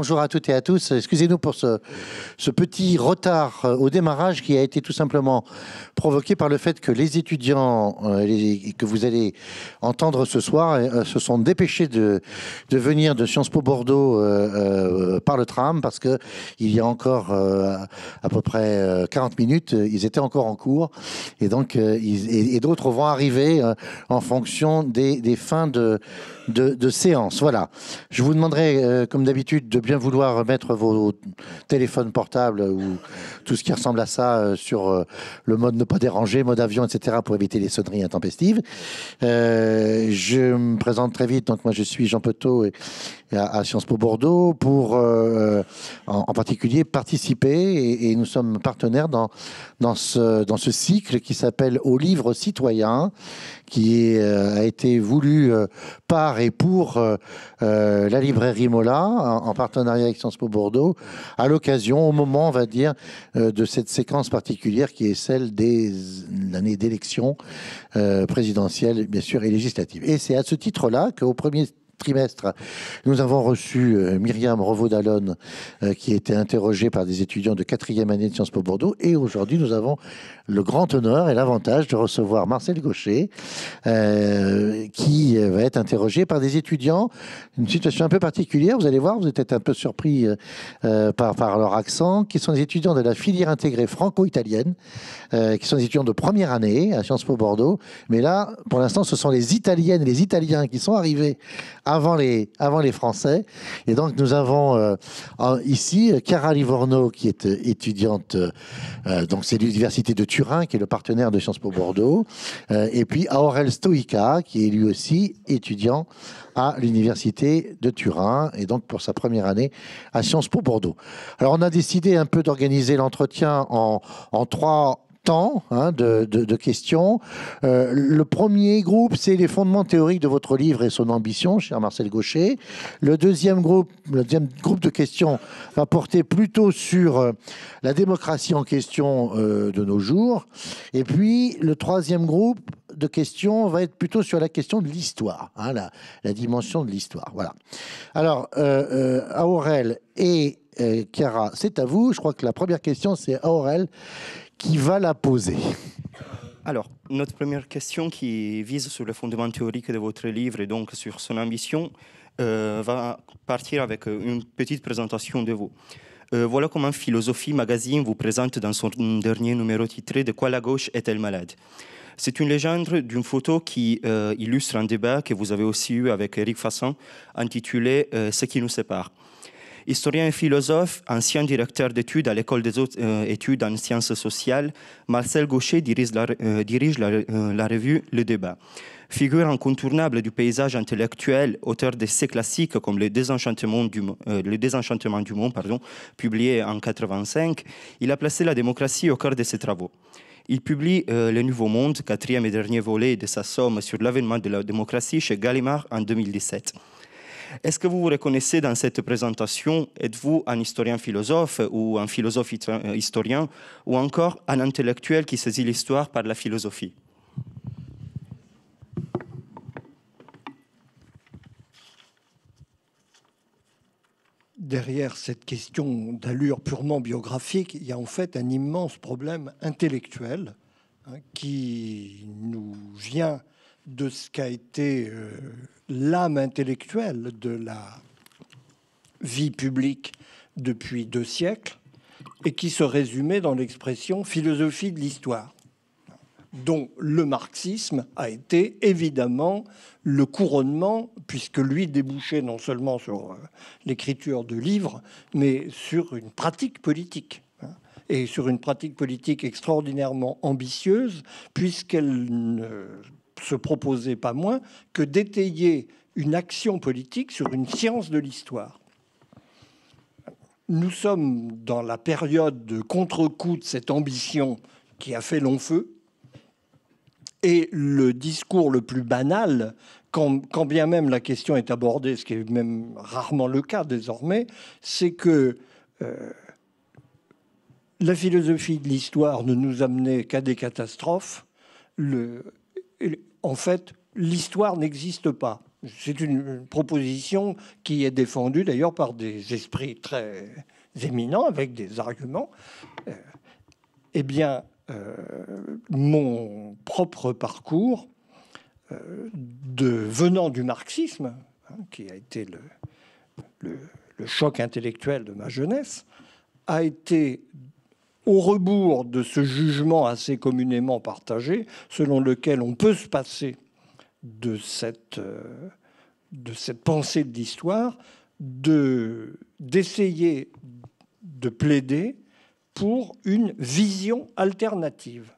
bonjour à toutes et à tous. Excusez-nous pour ce, petit retard euh, au démarrage qui a été tout simplement provoqué par le fait que les étudiants euh, que vous allez entendre ce soir euh, se sont dépêchés de, venir de Sciences Po Bordeaux par le tram parce qu'il y a encore à peu près 40 minutes, ils étaient encore en cours et donc et, d'autres vont arriver en fonction des fins de de, séance. Voilà. Je vous demanderai, euh, comme d'habitude, de bien vouloir mettre vos téléphones portables ou tout ce qui ressemble à ça euh, sur euh, le mode ne pas déranger, mode avion, etc., pour éviter les sonneries intempestives. je me présente très vite. Donc, moi, je suis Jean Petot et à, Sciences Po Bordeaux pour, euh, en, particulier, participer. Et, nous sommes partenaires dans, dans, ce, dans ce cycle qui s'appelle Au livre citoyen, qui euh, a été voulu euh, par et pour la librairie Mola, en, partenariat avec Sciences Po Bordeaux, à l'occasion, au moment, on va dire, de cette séquence particulière qui est celle des années d'élection présidentielle, bien sûr, et législative. Et c'est à ce titre-là qu'au premier trimestre. Nous avons reçu euh, Myriam Revaud-Dallon, euh, qui qui était interrogée par des étudiants de quatrième année de Sciences Po Bordeaux. Et aujourd'hui, nous avons le grand honneur et l'avantage de recevoir Marcel Gaucher, euh, qui va être interrogé par des étudiants. Une situation un peu particulière, vous allez voir, vous êtes un peu surpris par, par leur accent, qui sont des étudiants de la filière intégrée franco-italienne, qui sont des étudiants de première année à Sciences Po Bordeaux. Mais là, pour l'instant, ce sont les Italiennes et les Italiens qui sont arrivés avant les, avant les Français. Et donc nous avons euh, ici Cara Livorno, qui est euh, étudiante, euh, donc c'est l'université de Turin, qui est le partenaire de Sciences Po Bordeaux, et puis Aurel Stoïka, qui est lui aussi étudiant à l'université de Turin, et donc pour sa première année à Sciences Po Bordeaux. Alors on a décidé un peu d'organiser l'entretien en, en trois Hein, de, questions. Euh, le premier groupe, c'est les fondements théoriques de votre livre et son ambition, cher Marcel Gaucher. Le deuxième groupe, le deuxième groupe de questions va porter plutôt sur euh, la démocratie en question euh, de nos jours. Et puis, le troisième groupe de questions va être plutôt sur la question de l'histoire, hein, la, dimension de l'histoire. Voilà. Alors, euh, euh, Aurel et euh, Chiara, c'est à vous. Je crois que la première question, c'est Aurel qui va la poser. Alors, notre première question qui vise sur le fondement théorique de votre livre et donc sur son ambition va partir avec une petite présentation de vous. voilà comment Philosophie Magazine vous présente dans son dernier numéro titré De quoi la gauche est-elle malade c'est une légende d'une photo qui euh, illustre un débat que vous avez aussi eu avec Eric Fasson, intitulé euh, Ce qui nous sépare. Historien et philosophe, ancien directeur d'études à l'école des euh, études en sciences sociales, Marcel Gaucher dirige la, revue Le Débat figure incontournable du paysage intellectuel, auteur d'essais classiques comme Le désenchantement du, monde, publié en 1985, il a placé la démocratie au cœur de ses travaux. Il publie euh, Le Nouveau Monde, quatrième et dernier volet de sa somme sur l'avènement de la démocratie chez Gallimard en 2017. Est-ce que vous vous reconnaissez dans cette présentation Êtes-vous un historien-philosophe ou un philosophe-historien euh, ou encore un intellectuel qui saisit l'histoire par la philosophie derrière cette question d'allure purement biographique, il y a en fait un immense problème intellectuel hein, qui nous vient de ce qu'a été euh, l'âme intellectuelle de la vie publique depuis deux siècles et qui se résumait dans l'expression philosophie de l'histoire dont le marxisme a été évidemment le couronnement, puisque lui débouchait non seulement sur euh, l'écriture de livres, mais sur une pratique politique hein, et sur une pratique politique extraordinairement ambitieuse, puisqu'elle ne se proposait pas moins que d'étayer une action politique sur une science de l'histoire. Nous sommes dans la période de contre-coup de cette ambition qui a fait long feu, et le discours le plus banal, quand, bien même la question est abordée, ce qui est même rarement le cas désormais, c'est que euh, la philosophie de l'histoire ne nous amenait qu'à des catastrophes. Le, en fait, l'histoire n'existe pas. C'est une proposition qui est défendue d'ailleurs par des esprits très éminents avec des arguments. Euh, eh bien, euh, mon propre parcours euh, venant du marxisme, hein, qui a été le, choc intellectuel de ma jeunesse, a été au rebours de ce jugement assez communément partagé, selon lequel on peut se passer de cette, euh, de cette pensée de l'histoire, d'essayer de plaider pour une vision alternative.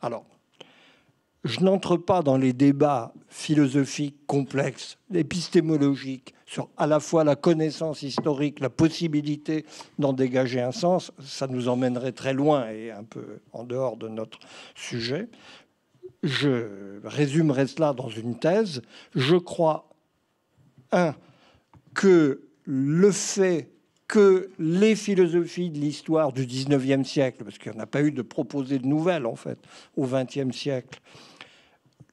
Alors, je n'entre pas dans les débats philosophiques complexes, épistémologiques, sur à la fois la connaissance historique, la possibilité d'en dégager un sens, ça nous emmènerait très loin et un peu en dehors de notre sujet. Je résumerai cela dans une thèse. Je crois, un, que le fait que les philosophies de l'histoire du 19e siècle, parce qu'il n'y en a pas eu de proposer de nouvelles en fait au 20e siècle,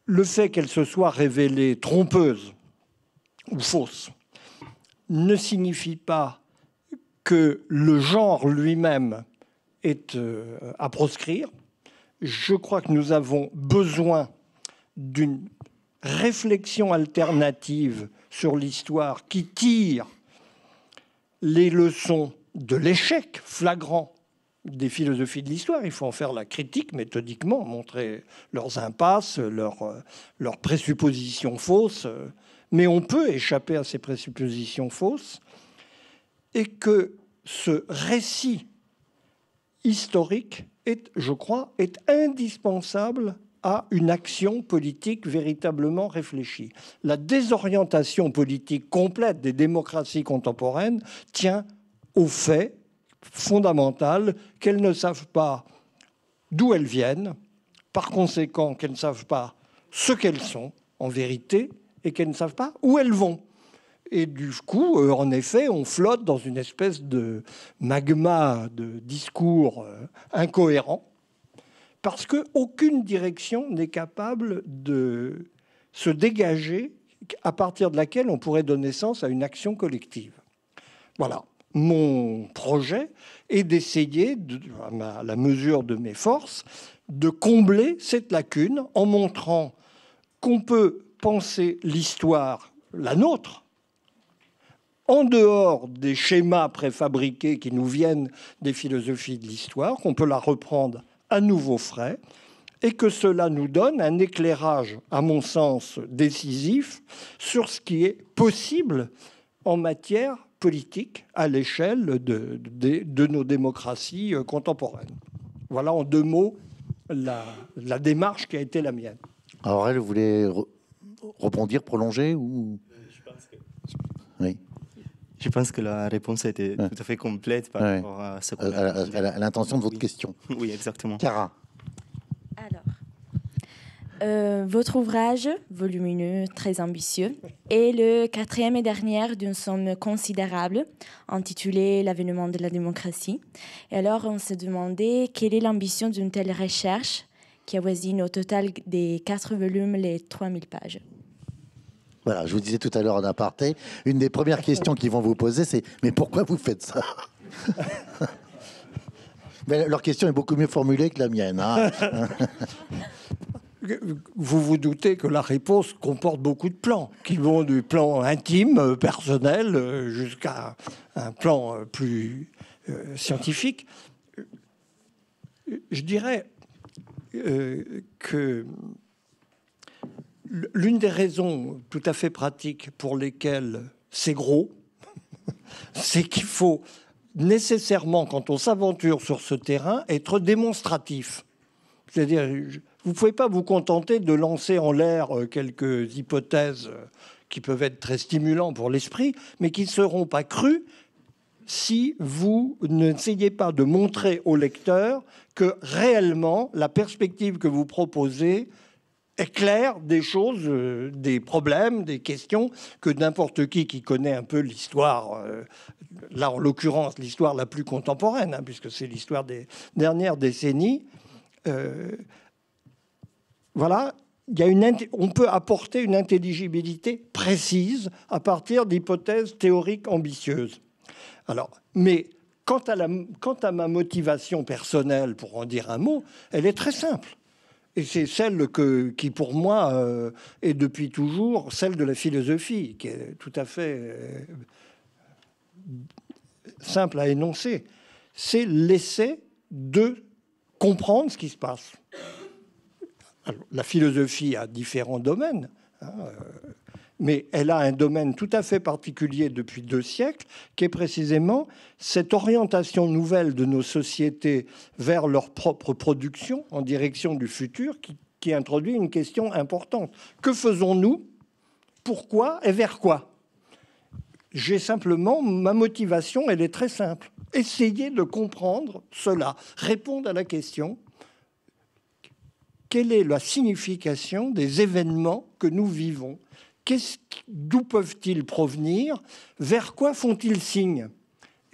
le fait qu'elles se soient révélées trompeuses ou fausses ne signifie pas que le genre lui-même est euh, à proscrire. Je crois que nous avons besoin d'une réflexion alternative sur l'histoire qui tire les leçons de l'échec flagrant des philosophies de l'histoire. Il faut en faire la critique méthodiquement, montrer leurs impasses, euh, leurs, présuppositions fausses. Mais on peut échapper à ces présuppositions fausses et que ce récit historique est, je crois, est indispensable à une action politique véritablement réfléchie. La désorientation politique complète des démocraties contemporaines tient au fait fondamental qu'elles ne savent pas d'où elles viennent, par conséquent qu'elles ne savent pas ce qu'elles sont en vérité et qu'elles ne savent pas où elles vont. Et du coup, euh, en effet, on flotte dans une espèce de magma de discours euh, incohérents parce qu'aucune direction n'est capable de se dégager à partir de laquelle on pourrait donner sens à une action collective. Voilà. Mon projet est d'essayer, à la mesure de mes forces, de combler cette lacune en montrant qu'on peut penser l'histoire, la nôtre, en dehors des schémas préfabriqués qui nous viennent des philosophies de l'histoire, qu'on peut la reprendre à nouveau frais, et que cela nous donne un éclairage, à mon sens, décisif sur ce qui est possible en matière politique à l'échelle de, nos démocraties euh, contemporaines. Voilà en deux mots la, démarche qui a été la mienne. Alors elle voulait rebondir, prolonger ou... Euh, oui. Je pense que la réponse a été tout à fait complète par rapport à l'intention de votre question. Oui, exactement. Cara. Alors, euh, votre ouvrage, volumineux, très ambitieux, est le quatrième et dernier d'une somme considérable intitulée L'avènement de la démocratie. Et alors, on s'est demandé quelle est l'ambition d'une telle recherche qui avoisine au total des quatre volumes les 3000 pages. Voilà, je vous disais tout à l'heure en aparté, une des premières questions qu'ils vont vous poser, c'est mais pourquoi vous faites ça mais Leur question est beaucoup mieux formulée que la mienne. Hein. vous vous doutez que la réponse comporte beaucoup de plans, qui vont du plan intime, euh, personnel, euh, jusqu'à un plan euh, plus scientifique. Je dirais que L'une des raisons tout à fait pratiques pour lesquelles c'est gros, c'est qu'il faut nécessairement, quand on s'aventure sur ce terrain, être démonstratif. C'est-à-dire, vous ne pouvez pas vous contenter de lancer en l'air euh, quelques hypothèses euh, qui peuvent être très stimulants pour l'esprit, mais qui ne seront pas crues si vous n'essayez pas de montrer au lecteur que réellement la perspective que vous proposez éclaire des choses, euh, des problèmes, des questions que n'importe qui qui connaît un peu l'histoire, euh, là en l'occurrence l'histoire la plus contemporaine, hein, puisque c'est l'histoire des dernières décennies, euh, voilà, y a une, on peut apporter une intelligibilité précise à partir d'hypothèses théoriques ambitieuses. Alors, mais quant à, la, quant à ma motivation personnelle, pour en dire un mot, elle est très simple et c'est celle que, qui, pour moi, euh, est depuis toujours celle de la philosophie, qui est tout à fait euh, simple à énoncer. C'est l'essai de comprendre ce qui se passe. la philosophie a différents domaines. Hein, euh, mais elle a un domaine tout à fait particulier depuis deux siècles, qui est précisément cette orientation nouvelle de nos sociétés vers leur propre production en direction du futur, qui, introduit une question importante. Que faisons-nous Pourquoi et vers quoi J'ai simplement, ma motivation, elle est très simple. Essayer de comprendre cela, répondre à la question, quelle est la signification des événements que nous vivons d'où peuvent-ils provenir, vers quoi font-ils signe.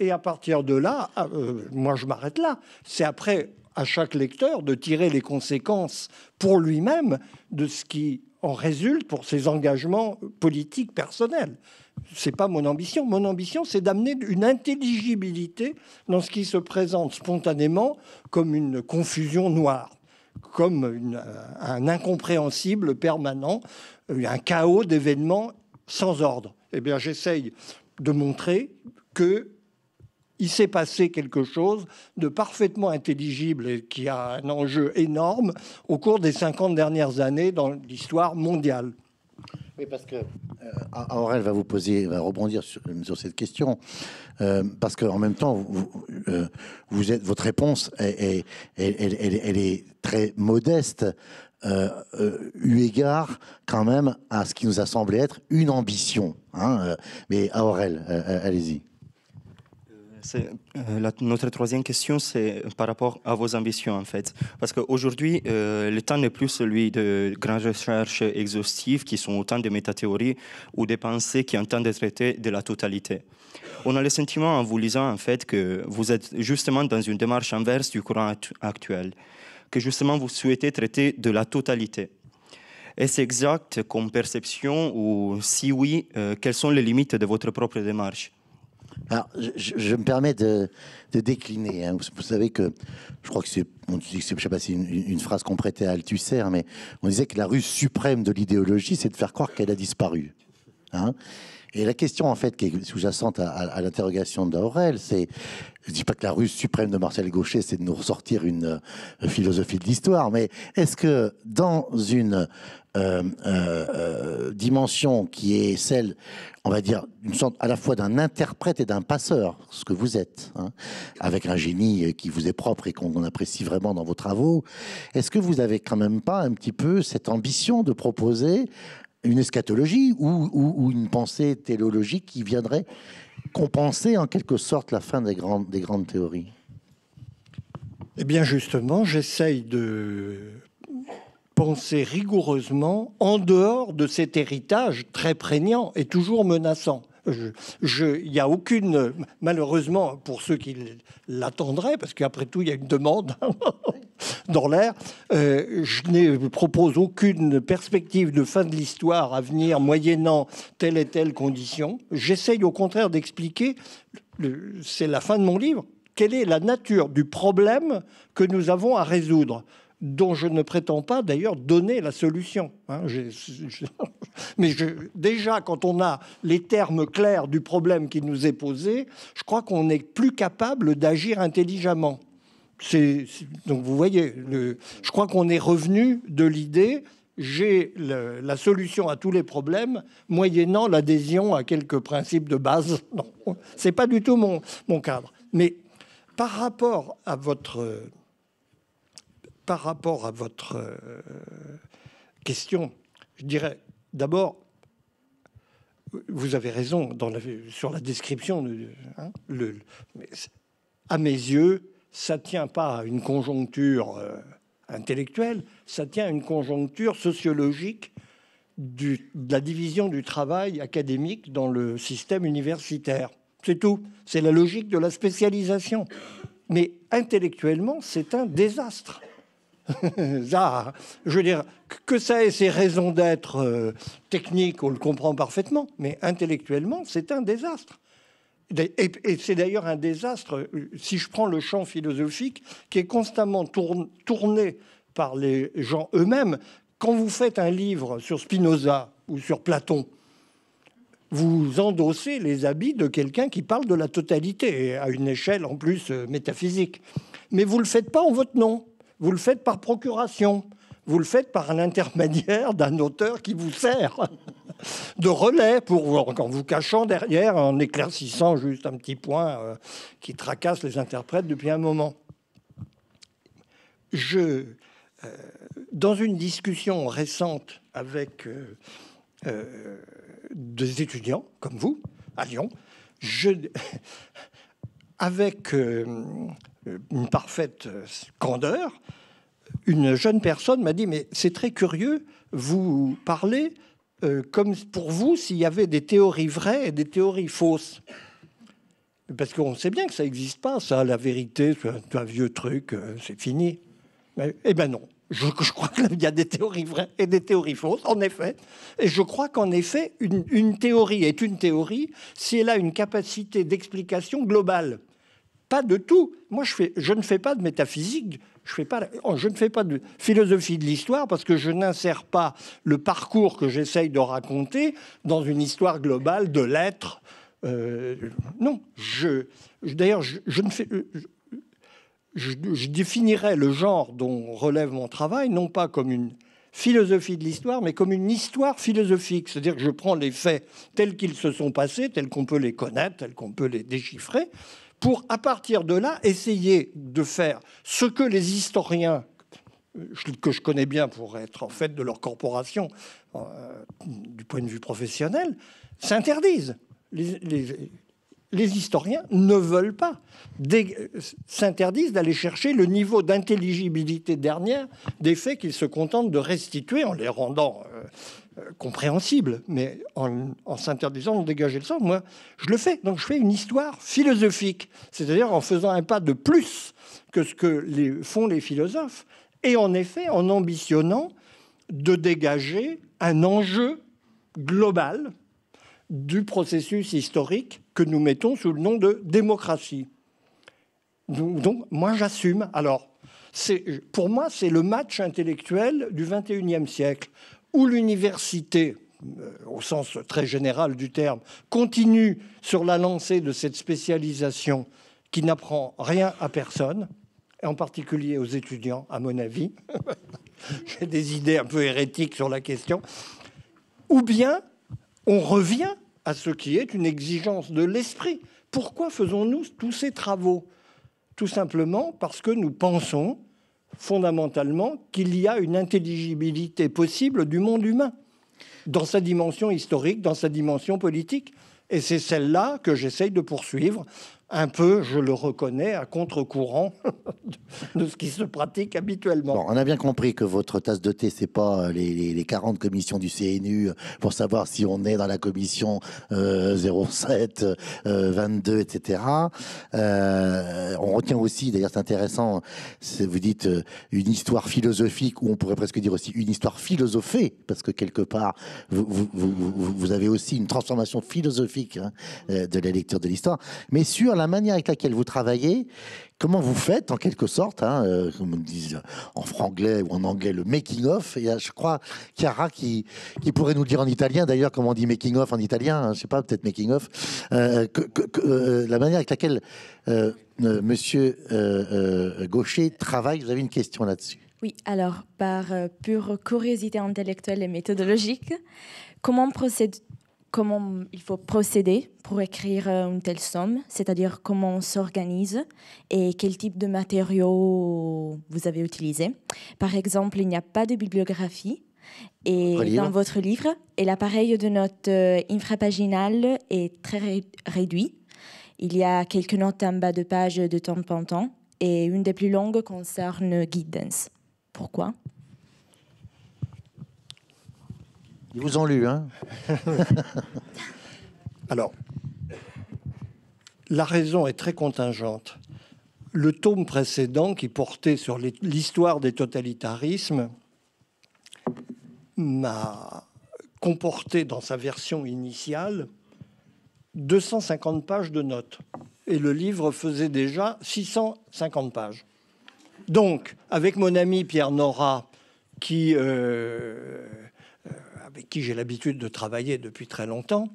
Et à partir de là, ah, euh, moi je m'arrête là. C'est après à chaque lecteur de tirer les conséquences pour lui-même de ce qui en résulte pour ses engagements politiques personnels. Ce n'est pas mon ambition. Mon ambition, c'est d'amener une intelligibilité dans ce qui se présente spontanément comme une confusion noire, comme euh, un incompréhensible permanent un chaos d'événements sans ordre. Eh bien, j'essaye de montrer que il s'est passé quelque chose de parfaitement intelligible et qui a un enjeu énorme au cours des 50 dernières années dans l'histoire mondiale. Oui, parce que euh, Aurel va vous poser, va rebondir sur, cette question, euh, parce parce qu'en même temps, euh, vous, êtes, votre réponse, est, elle, est très modeste euh, euh, eu égard quand même à ce qui nous a semblé être une ambition. Hein, euh, mais Aurel, allez-y. notre troisième question, c'est par rapport à vos ambitions, en fait. Parce qu'aujourd'hui, le temps n'est plus celui de grandes recherches exhaustives qui sont autant de métathéories ou des pensées qui entendent à traiter de la totalité. On a le sentiment, en vous lisant, en fait, que vous êtes justement dans une démarche inverse du courant actuel que justement vous souhaitez traiter de la totalité. Est-ce exact comme perception ou si oui, euh, quelles sont les limites de votre propre démarche alors, je, me permets de, décliner. Hein. Vous, savez que, je crois que c'est, je sais une, phrase qu'on prêtait à Althusser, hein, mais on disait que la ruse suprême de l'idéologie, c'est de faire croire qu'elle a disparu. Hein. Et la question, en fait, qui est sous-jacente à, l'interrogation d'Aurel, c'est je ne dis pas que la ruse suprême de Marcel Gaucher, c'est de nous ressortir une euh, philosophie de l'histoire, mais est-ce que dans une euh, euh, dimension qui est celle, on va dire, à la fois d'un interprète et d'un passeur, ce que vous êtes, hein, avec un génie qui vous est propre et qu'on apprécie vraiment dans vos travaux, est-ce que vous n'avez quand même pas un petit peu cette ambition de proposer une eschatologie ou, une pensée théologique qui viendrait compenser en quelque sorte la fin des grandes, des grandes théories Eh bien justement, j'essaye de penser rigoureusement en dehors de cet héritage très prégnant et toujours menaçant. Il n'y a aucune, malheureusement, pour ceux qui l'attendraient, parce qu'après tout, il y a une demande dans l'air, euh, je ne propose aucune perspective de fin de l'histoire à venir moyennant telle et telle condition. J'essaye au contraire d'expliquer, c'est la fin de mon livre, quelle est la nature du problème que nous avons à résoudre dont je ne prétends pas d'ailleurs donner la solution. Hein. mais déjà, quand on a les termes clairs du problème qui nous est posé, je crois qu'on est plus capable d'agir intelligemment. donc vous voyez, je crois qu'on est revenu de l'idée j'ai la solution à tous les problèmes moyennant l'adhésion à quelques principes de base. Ce n'est pas du tout mon cadre. Mais par rapport à votre par rapport à votre euh, question, je dirais d'abord, vous avez raison sur la description. Euh, hein, à mes yeux, ça ne tient pas à une conjoncture euh, intellectuelle, ça tient à une conjoncture sociologique de la division du travail académique dans le système universitaire. C'est tout. C'est la logique de la spécialisation. Mais intellectuellement, c'est un désastre. je veux dire, que ça ait ses raisons d'être euh, techniques, on le comprend parfaitement, mais intellectuellement, c'est un désastre. Et, c'est d'ailleurs un désastre, euh, si je prends le champ philosophique, qui est constamment tourné par les gens eux-mêmes. Quand vous faites un livre sur Spinoza ou sur Platon, vous endossez les habits de quelqu'un qui parle de la totalité, à une échelle en plus euh, métaphysique. Mais vous ne le faites pas en votre nom. Vous le faites par procuration. Vous le faites par l'intermédiaire d'un auteur qui vous sert de relais pour vous, en vous cachant derrière, en éclaircissant juste un petit point euh, qui tracasse les interprètes depuis un moment. Je, euh, dans une discussion récente avec euh, des étudiants comme vous à Lyon, je, avec une parfaite euh, candeur, une jeune personne m'a dit, mais c'est très curieux, vous parlez euh, comme pour vous s'il y avait des théories vraies et des théories fausses. Parce qu'on sait bien que ça n'existe pas, ça, la vérité, c'est un, vieux truc, euh, c'est fini. eh bien non, je, crois qu'il y a des théories vraies et des théories fausses, en effet. Et je crois qu'en effet, une théorie est une théorie si elle a une capacité d'explication globale pas de tout. Moi, je, ne fais pas de métaphysique, oh, je, ne fais pas de philosophie de l'histoire parce que je n'insère pas le parcours que j'essaye de raconter dans une histoire globale de l'être. Euh, non, je, d'ailleurs, je, ne fais. Euh, je, je définirais le genre dont relève mon travail non pas comme une philosophie de l'histoire, mais comme une histoire philosophique. C'est-à-dire que je prends les faits tels qu'ils se sont passés, tels qu'on peut les connaître, tels qu'on peut les déchiffrer, pour, à partir de là, essayer de faire ce que les historiens euh, que je connais bien pour être en fait de leur corporation euh, du point de vue professionnel, s'interdisent. Les, les, historiens ne veulent pas, s'interdisent d'aller chercher le niveau d'intelligibilité dernière des faits qu'ils se contentent de restituer en les rendant euh, compréhensible, mais en, s'interdisant de dégager le sens, moi, je le fais. Donc je fais une histoire philosophique, c'est-à-dire en faisant un pas de plus que ce que font les philosophes, et en effet en ambitionnant de dégager un enjeu global du processus historique que nous mettons sous le nom de démocratie. Donc moi j'assume. Alors, pour moi, c'est le match intellectuel du XXIe siècle ou l'université, euh, au sens très général du terme, continue sur la lancée de cette spécialisation qui n'apprend rien à personne, et en particulier aux étudiants, à mon avis. J'ai des idées un peu hérétiques sur la question. Ou bien on revient à ce qui est une exigence de l'esprit. Pourquoi faisons-nous tous ces travaux Tout simplement parce que nous pensons fondamentalement qu'il y a une intelligibilité possible du monde humain, dans sa dimension historique, dans sa dimension politique. Et c'est celle-là que j'essaye de poursuivre un peu, je le reconnais, à contre-courant de ce qui se pratique habituellement. on a bien compris que votre tasse de thé, c'est pas euh, les, 40 commissions du CNU euh, pour savoir si on est dans la commission 07, 22, etc. on retient aussi, d'ailleurs c'est intéressant, vous dites euh, une histoire philosophique, ou on pourrait presque dire aussi une histoire philosophée, parce que quelque part, vous, avez aussi une transformation philosophique hein, de la lecture de l'histoire. Mais sur la manière avec laquelle vous travaillez, comment vous faites en quelque sorte, hein, euh, comme on dit en franglais ou en anglais, le making of. Et je crois Chiara qui, qui pourrait nous le dire en italien, d'ailleurs, comment on dit making of en italien, Je hein, je sais pas, peut-être making of. Euh, euh, la manière avec laquelle Monsieur Gaucher travaille, vous avez une question là-dessus. Oui, alors par pure curiosité intellectuelle et méthodologique, comment procède comment il faut procéder pour écrire euh, une telle somme, c'est-à-dire comment on s'organise et quel type de matériaux vous avez utilisé. Par exemple, il n'y a pas de bibliographie et dans votre livre et l'appareil de notes euh, infrapaginal est très réduit. Il y a quelques notes en bas de page de temps en temps et une des plus longues concerne Guidance. Pourquoi vous ont lu, hein Alors, la raison est très contingente. Le tome précédent, qui portait sur l'histoire des totalitarismes, m'a comporté dans sa version initiale 250 pages de notes. Et le livre faisait déjà 650 pages. Donc, avec mon ami Pierre Nora, qui euh, avec qui j'ai l'habitude de travailler depuis très longtemps,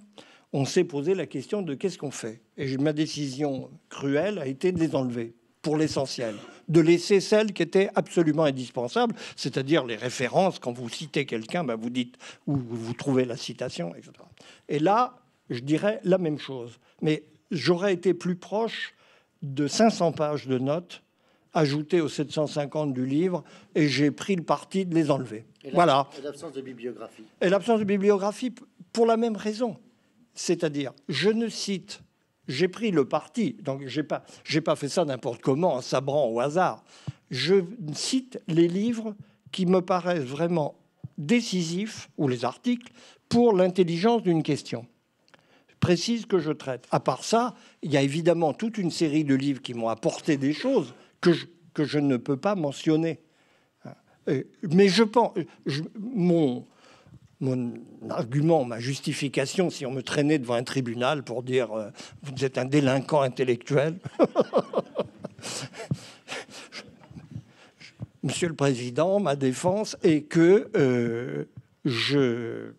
on s'est posé la question de qu'est-ce qu'on fait. Et ma décision cruelle a été de les enlever, pour l'essentiel, de laisser celles qui étaient absolument indispensables, c'est-à-dire les références. Quand vous citez quelqu'un, ben, vous dites où vous trouvez la citation, etc. Et là, je dirais la même chose. Mais j'aurais été plus proche de 500 pages de notes ajouté aux 750 du livre et j'ai pris le parti de les enlever. Et voilà. Et l'absence de bibliographie. Et l'absence de bibliographie pour la même raison. C'est-à-dire, je ne cite, j'ai pris le parti, donc j'ai pas, j'ai pas fait ça n'importe comment, en sabrant au hasard. Je cite les livres qui me paraissent vraiment décisifs, ou les articles, pour l'intelligence d'une question précise que je traite. À part ça, il y a évidemment toute une série de livres qui m'ont apporté des choses, que je, ne peux pas mentionner. Mais je pense, mon, mon argument, ma justification, si on me traînait devant un tribunal pour dire euh, vous êtes un délinquant intellectuel, Monsieur le Président, ma défense est que euh, je,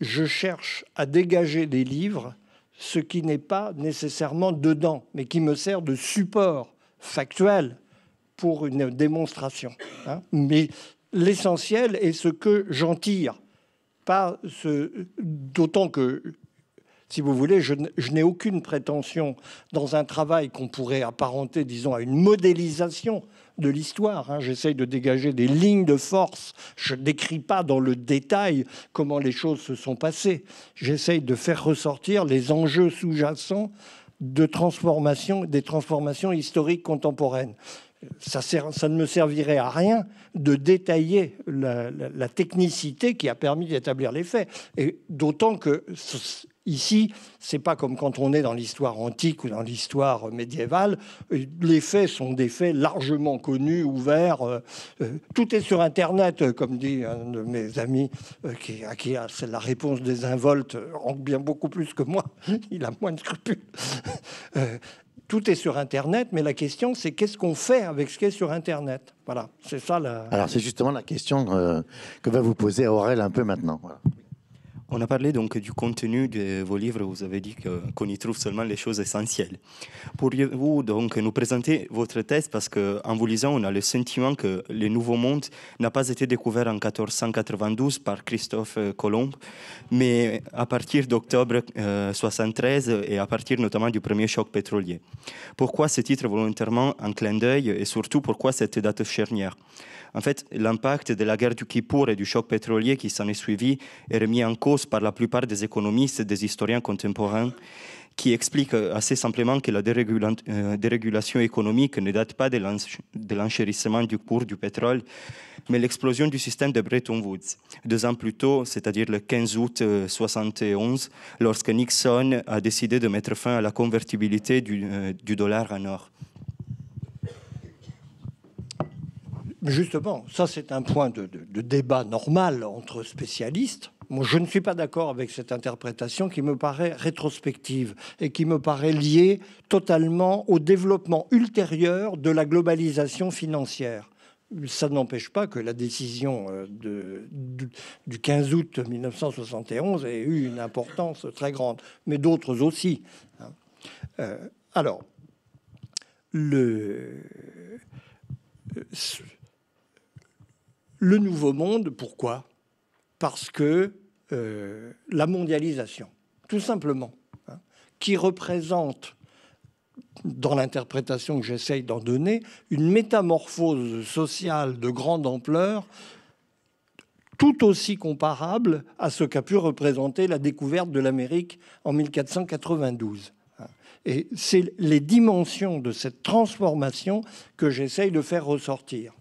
je cherche à dégager des livres ce qui n'est pas nécessairement dedans, mais qui me sert de support factuel pour une démonstration. Hein. Mais l'essentiel est ce que j'en tire. ce... D'autant que, si vous voulez, je n'ai aucune prétention dans un travail qu'on pourrait apparenter, disons, à une modélisation de l'histoire. Hein. J'essaye de dégager des lignes de force. Je ne décris pas dans le détail comment les choses se sont passées. J'essaye de faire ressortir les enjeux sous-jacents de transformation, des transformations historiques contemporaines. Ça, ne me servirait à rien de détailler la, la technicité qui a permis d'établir les faits. Et d'autant que Ici, c'est pas comme quand on est dans l'histoire antique ou dans l'histoire médiévale. Euh, les faits sont des faits largement connus, ouverts. Euh, euh, tout est sur Internet, comme dit un de mes amis qui, à qui ah, la réponse des involtes, bien beaucoup plus que moi. Il a moins de scrupules. tout est sur Internet, mais la question, c'est qu'est-ce qu'on fait avec ce qui est sur Internet Voilà, c'est ça la... Alors, c'est justement la question que va vous poser Aurel un peu maintenant. On a parlé donc du contenu de vos livres. Vous avez dit qu'on y trouve seulement les choses essentielles. Pourriez-vous donc nous présenter votre thèse parce qu'en vous lisant, on a le sentiment que le Nouveau Monde n'a pas été découvert en 1492 par Christophe euh, Colomb, mais à partir d'octobre 73 euh, et à partir notamment du premier choc pétrolier. Pourquoi ce titre volontairement en clin d'œil et surtout pourquoi cette date charnière en fait, l'impact de la guerre du Kippour et du choc pétrolier qui s'en est suivi est remis en cause par la plupart des économistes et des historiens contemporains qui expliquent euh, assez simplement que la euh, dérégulation économique ne date pas de l'enchérissement du cours du pétrole, mais l'explosion du système de Bretton Woods. Deux ans plus tôt, c'est-à-dire le 15 août 1971, euh, lorsque Nixon a décidé de mettre fin à la convertibilité du dollar en or. justement, ça c'est un point de, débat normal entre spécialistes. Moi, je ne suis pas d'accord avec cette interprétation qui me paraît rétrospective et qui me paraît liée totalement au développement ultérieur de la globalisation financière. Ça n'empêche pas que la décision euh, du, 15 août 1971 ait eu une importance très grande, mais d'autres aussi. Hein. Euh, alors, le, euh, le nouveau monde, pourquoi Parce que euh, la mondialisation, tout simplement, hein, qui représente, dans l'interprétation que j'essaye d'en donner, une métamorphose sociale de grande ampleur tout aussi comparable à ce qu'a pu représenter la découverte de l'Amérique en 1492. Hein. Et c'est les dimensions de cette transformation que j'essaye de faire ressortir.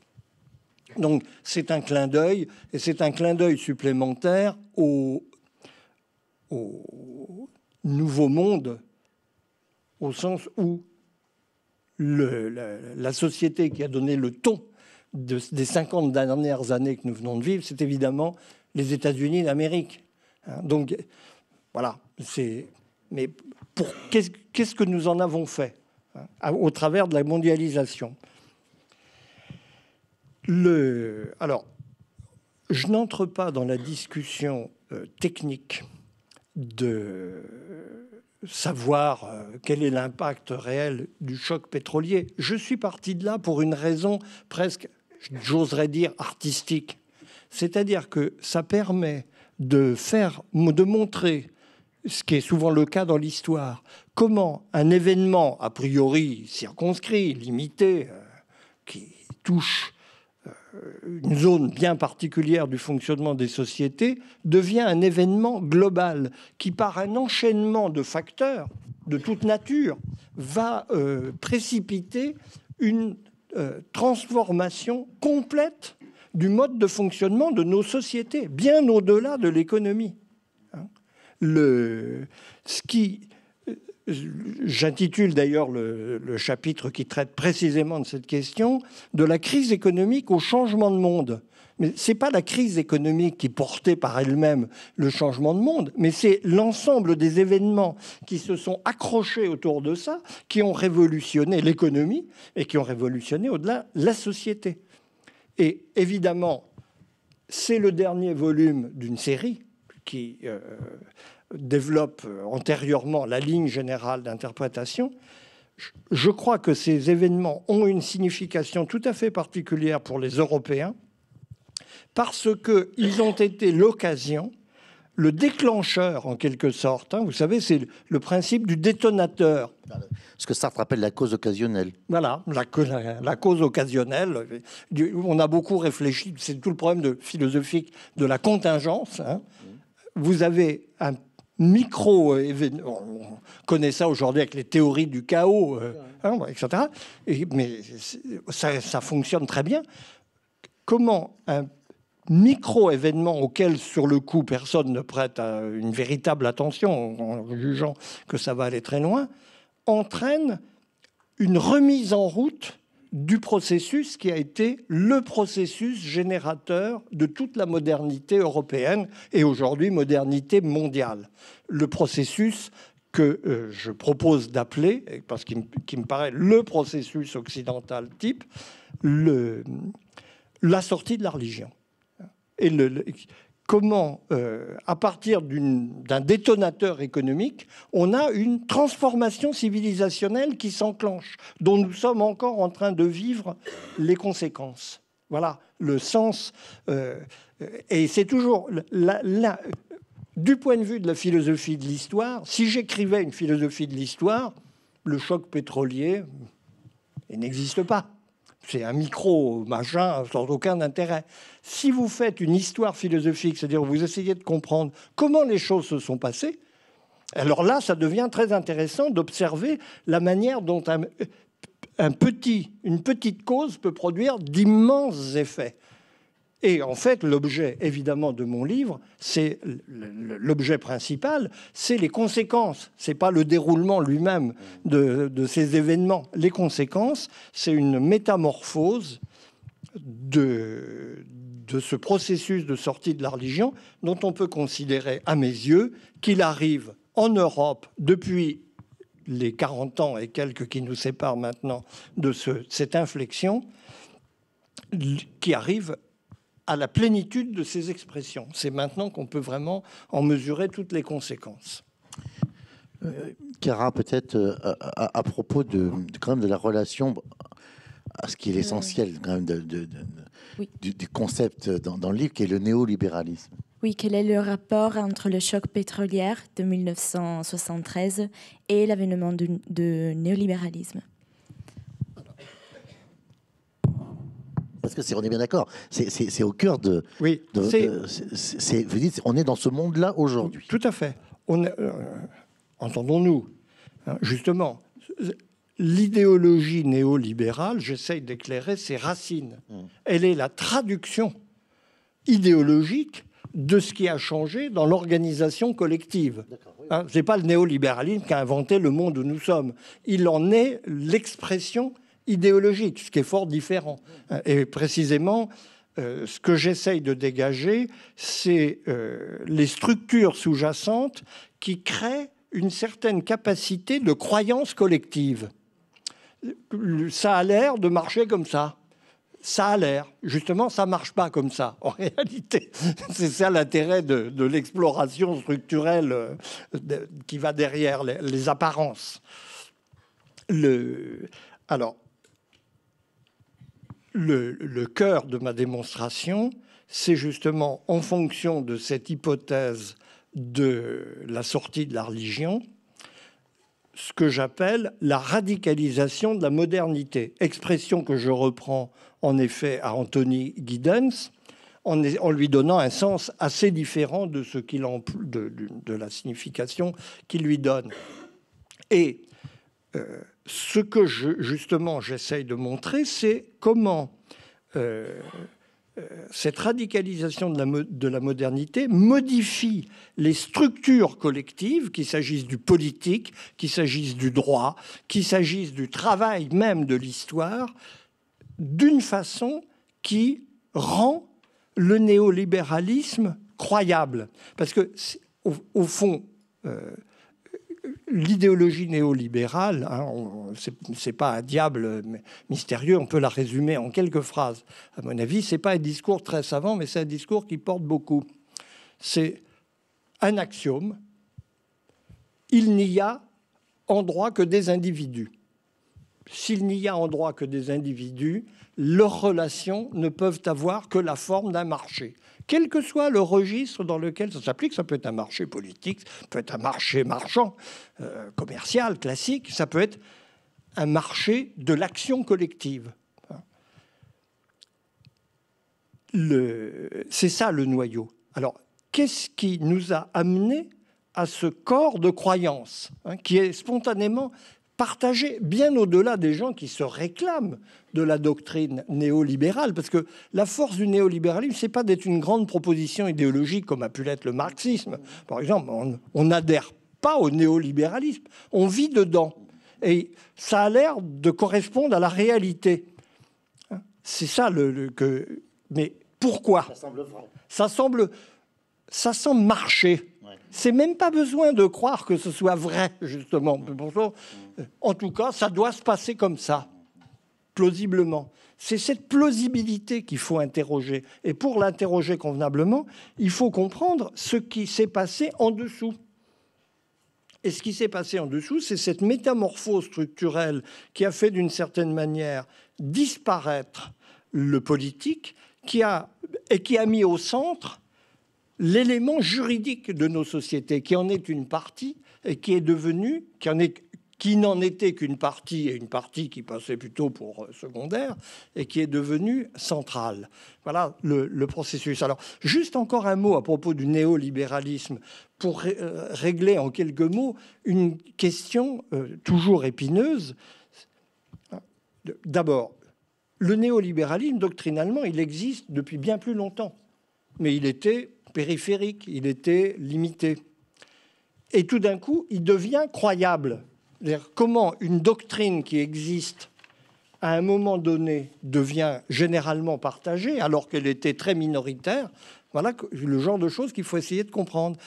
Donc c'est un clin d'œil, et c'est un clin d'œil supplémentaire au, nouveau monde, au sens où la, société qui a donné le ton des 50 dernières années que nous venons de vivre, c'est évidemment les États-Unis d'Amérique. Hein, donc voilà, c'est... Mais qu'est-ce que nous en avons fait hein, au travers de la mondialisation alors, je n'entre pas dans la discussion euh, technique de savoir euh, quel est l'impact réel du choc pétrolier. Je suis parti de là pour une raison presque, j'oserais dire, artistique. C'est-à-dire que ça permet de faire, de montrer, ce qui est souvent le cas dans l'histoire, comment un événement a priori circonscrit, limité, euh, qui touche euh, une zone bien particulière du fonctionnement des sociétés, devient un événement global qui, par un enchaînement de facteurs de toute nature, va euh, précipiter une euh, transformation complète du mode de fonctionnement de nos sociétés, bien au-delà de l'économie. Hein. Le, ce qui J'intitule d'ailleurs le, chapitre qui traite précisément de cette question, de la crise économique au changement de monde. Mais ce n'est pas la crise économique qui portait par elle-même le changement de monde, mais c'est l'ensemble des événements qui se sont accrochés autour de ça, qui ont révolutionné l'économie et qui ont révolutionné au-delà la société. Et évidemment, c'est le dernier volume d'une série qui euh, développe euh, antérieurement la ligne générale d'interprétation, je crois que ces événements ont une signification tout à fait particulière pour les Européens parce qu'ils ont été l'occasion, le déclencheur en quelque sorte. Hein, vous savez, c'est le principe du détonateur. Ce que Sartre appelle la cause occasionnelle. Voilà, la, cause occasionnelle. On a beaucoup réfléchi, c'est tout le problème de, philosophique de la contingence. Hein. Vous avez un micro euh, événement, On connaît ça aujourd'hui avec les théories du chaos, euh, hein, etc. mais ça fonctionne très bien. Comment un micro-événement auquel, sur le coup, personne ne prête euh, une véritable attention en jugeant que ça va aller très loin, entraîne une remise en route du processus qui a été le processus générateur de toute la modernité européenne et aujourd'hui modernité mondiale. Le processus que euh, je propose d'appeler, parce qu'il me paraît le processus occidental type, la sortie de la religion. Et le, comment, euh, à partir d'un détonateur économique, on a une transformation civilisationnelle qui s'enclenche, dont nous sommes encore en train de vivre les conséquences. Voilà le sens. Euh, et c'est toujours du point de vue de la philosophie de l'histoire. Si j'écrivais une philosophie de l'histoire, le choc pétrolier, n'existe pas c'est un micro, machin, sans aucun intérêt. Si vous faites une histoire philosophique, c'est-à-dire vous essayez de comprendre comment les choses se sont passées, alors là, ça devient très intéressant d'observer la manière dont une petite cause peut produire d'immenses effets. Et en fait, l'objet, évidemment, de mon livre, c'est l'objet principal, c'est les conséquences. C'est pas le déroulement lui-même de, ces événements. Les conséquences, c'est une métamorphose de, de ce processus de sortie de la religion dont on peut considérer, à mes yeux, qu'il arrive en Europe depuis les 40 ans et quelques qui nous séparent maintenant de ce, cette inflexion, qui arrive à la plénitude de ses expressions. C'est maintenant qu'on peut vraiment en mesurer toutes les conséquences. Euh, Cara, peut-être euh, à, propos de, quand de la relation à ce qui est euh, l'essentiel du, concept dans, dans, le livre, qui est le néolibéralisme. Oui, quel est le rapport entre le choc pétrolier de 1973 et l'avènement du néolibéralisme parce que si on est bien d'accord, c'est au cœur de. Oui, c'est, vous dites, on est dans ce monde-là aujourd'hui. Tout à fait. On euh, entendons-nous, hein, justement, l'idéologie néolibérale, j'essaye d'éclairer ses racines. Hmm. Elle est la traduction idéologique de ce qui a changé dans l'organisation collective. ce hein, n'est pas le néolibéralisme qui a inventé le monde où nous sommes. Il en est l'expression idéologique, ce qui est fort différent. Euh, et précisément, euh, ce que j'essaye de dégager, c'est euh, les structures sous-jacentes qui créent une certaine capacité de croyance collective. Ça a l'air de marcher comme ça. Ça a l'air. Justement, ça marche pas comme ça, en réalité. C'est ça l'intérêt de, l'exploration structurelle qui va derrière les, apparences. Le... Alors, le, cœur de ma démonstration, c'est justement en fonction de cette hypothèse de la sortie de la religion, ce que j'appelle la radicalisation de la modernité, expression que je reprends en effet à Anthony Giddens, en, lui donnant un sens assez différent de, ce qu'il en, de, la signification qu'il lui donne. Et euh, ce que justement j'essaye de montrer, c'est comment euh, euh, cette radicalisation de la, modernité modifie les structures collectives, qu'il s'agisse du politique, qu'il s'agisse du droit, qu'il s'agisse du travail même de l'histoire, d'une façon qui rend le néolibéralisme croyable. Parce que, au, fond, euh, l'idéologie néolibérale, hein, ce c'est pas un diable mystérieux, on peut la résumer en quelques phrases. À mon avis, c'est pas un discours très savant, mais c'est un discours qui porte beaucoup. C'est un axiome. Il n'y a en droit que des individus. S'il n'y a en droit que des individus, leurs relations ne peuvent avoir que la forme d'un marché. Quel que soit le registre dans lequel ça s'applique, ça peut être un marché politique, ça peut être un marché marchand, euh, commercial, classique, ça peut être un marché de l'action collective. C'est ça le noyau. Alors, qu'est-ce qui nous a amené à ce corps de croyance hein, qui est spontanément Partager bien au-delà des gens qui se réclament de la doctrine néolibérale, parce que la force du néolibéralisme, c'est pas d'être une grande proposition idéologique comme a pu l'être le marxisme. Par exemple, on n'adhère pas au néolibéralisme, on vit dedans. Et ça a l'air de correspondre à la réalité. Hein, c'est ça le, que... Mais pourquoi Ça semble Ça semble, ça semble marcher. C'est même pas besoin de croire que ce soit vrai, justement. En tout cas, ça doit se passer comme ça, plausiblement. C'est cette plausibilité qu'il faut interroger. Et pour l'interroger convenablement, il faut comprendre ce qui s'est passé en dessous. Et ce qui s'est passé en dessous, c'est cette métamorphose structurelle qui a fait d'une certaine manière disparaître le politique qui et qui a mis au centre l'élément juridique de nos sociétés, qui en est une partie et qui est devenu, qui en est qui n'en était qu'une partie et une partie qui passait plutôt pour euh, secondaire et qui est devenue centrale. Voilà le, processus. Alors, juste encore un mot à propos du néolibéralisme pour euh, régler en quelques mots une question euh, toujours épineuse. D'abord, le néolibéralisme, doctrinalement, il existe depuis bien plus longtemps, mais il était périphérique, il était limité. Et tout d'un coup, il devient croyable. Comment une doctrine qui existe à un moment donné devient généralement partagée, alors qu'elle était très minoritaire, voilà le genre de choses qu'il faut essayer de comprendre.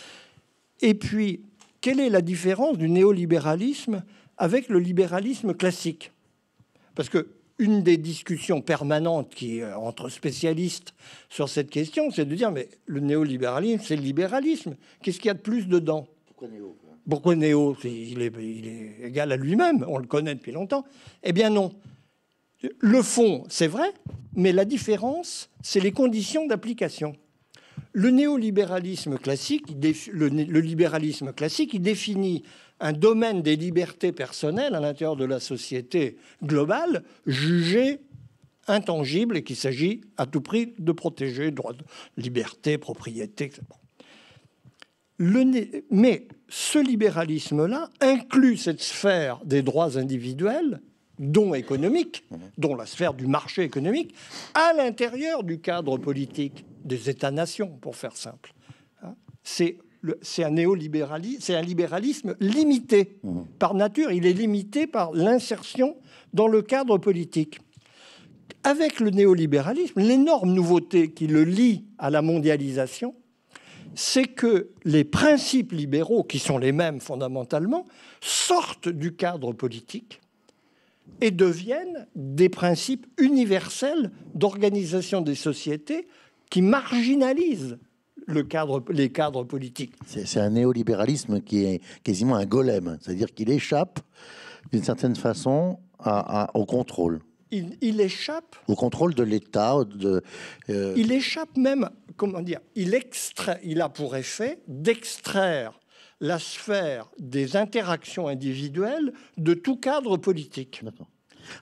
Et puis, quelle est la différence du néolibéralisme avec le libéralisme classique Parce que une des discussions permanentes qui euh, entre spécialistes sur cette question, c'est de dire mais le néolibéralisme, c'est le libéralisme. Qu'est-ce qu'il y a de plus dedans Pourquoi néo Pourquoi néo il, est, égal à lui-même, on le connaît depuis longtemps. Eh bien non. Le fond, c'est vrai, mais la différence, c'est les conditions d'application. Le néolibéralisme classique, le, le libéralisme classique, il définit un domaine des libertés personnelles à l'intérieur de la société globale jugé intangible et qu'il s'agit à tout prix de protéger, droit de liberté, propriété, etc. Le, mais ce libéralisme-là inclut cette sphère des droits individuels, dont économique, dont la sphère du marché économique, à l'intérieur du cadre politique des États-nations, pour faire simple. Hein, c'est c'est un néolibéralisme, c'est un libéralisme limité mmh. par nature. Il est limité par l'insertion dans le cadre politique. Avec le néolibéralisme, l'énorme nouveauté qui le lie à la mondialisation, c'est que les principes libéraux, qui sont les mêmes fondamentalement, sortent du cadre politique et deviennent des principes universels d'organisation des sociétés qui marginalisent le cadre, les cadres politiques. C'est un néolibéralisme qui est quasiment un golem, c'est-à-dire qu'il échappe d'une certaine façon au contrôle. Il, échappe au contrôle de l'État. Euh, il échappe même, comment dire, il extrait, il a pour effet d'extraire la sphère des interactions individuelles de tout cadre politique.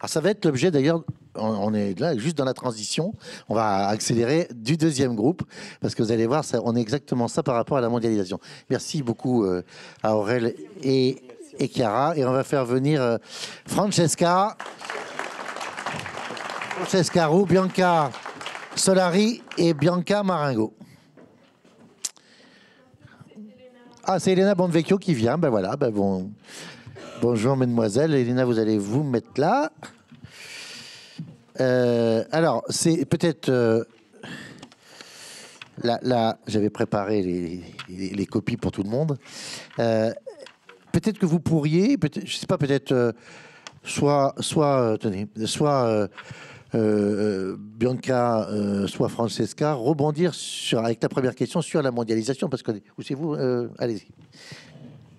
Alors ça va être l'objet d'ailleurs, on est là juste dans la transition, on va accélérer du deuxième groupe, parce que vous allez voir, ça, on est exactement ça par rapport à la mondialisation. Merci beaucoup euh, à Aurel et, Chiara, et on va faire venir euh, Francesca, Francesca Roux, Bianca Solari et Bianca Maringo. Ah, c'est Elena Bonvecchio qui vient, ben voilà, ben bon... Bonjour, mademoiselle Elena, vous allez vous mettre là. Euh, alors, c'est peut-être. Euh, là, j'avais préparé les, copies pour tout le monde. Euh, peut-être que vous pourriez, je sais pas, peut-être soit, soit, tenez, soit Bianca, soit Francesca, rebondir sur, avec ta première question sur la mondialisation, parce que, où c'est vous Allez-y.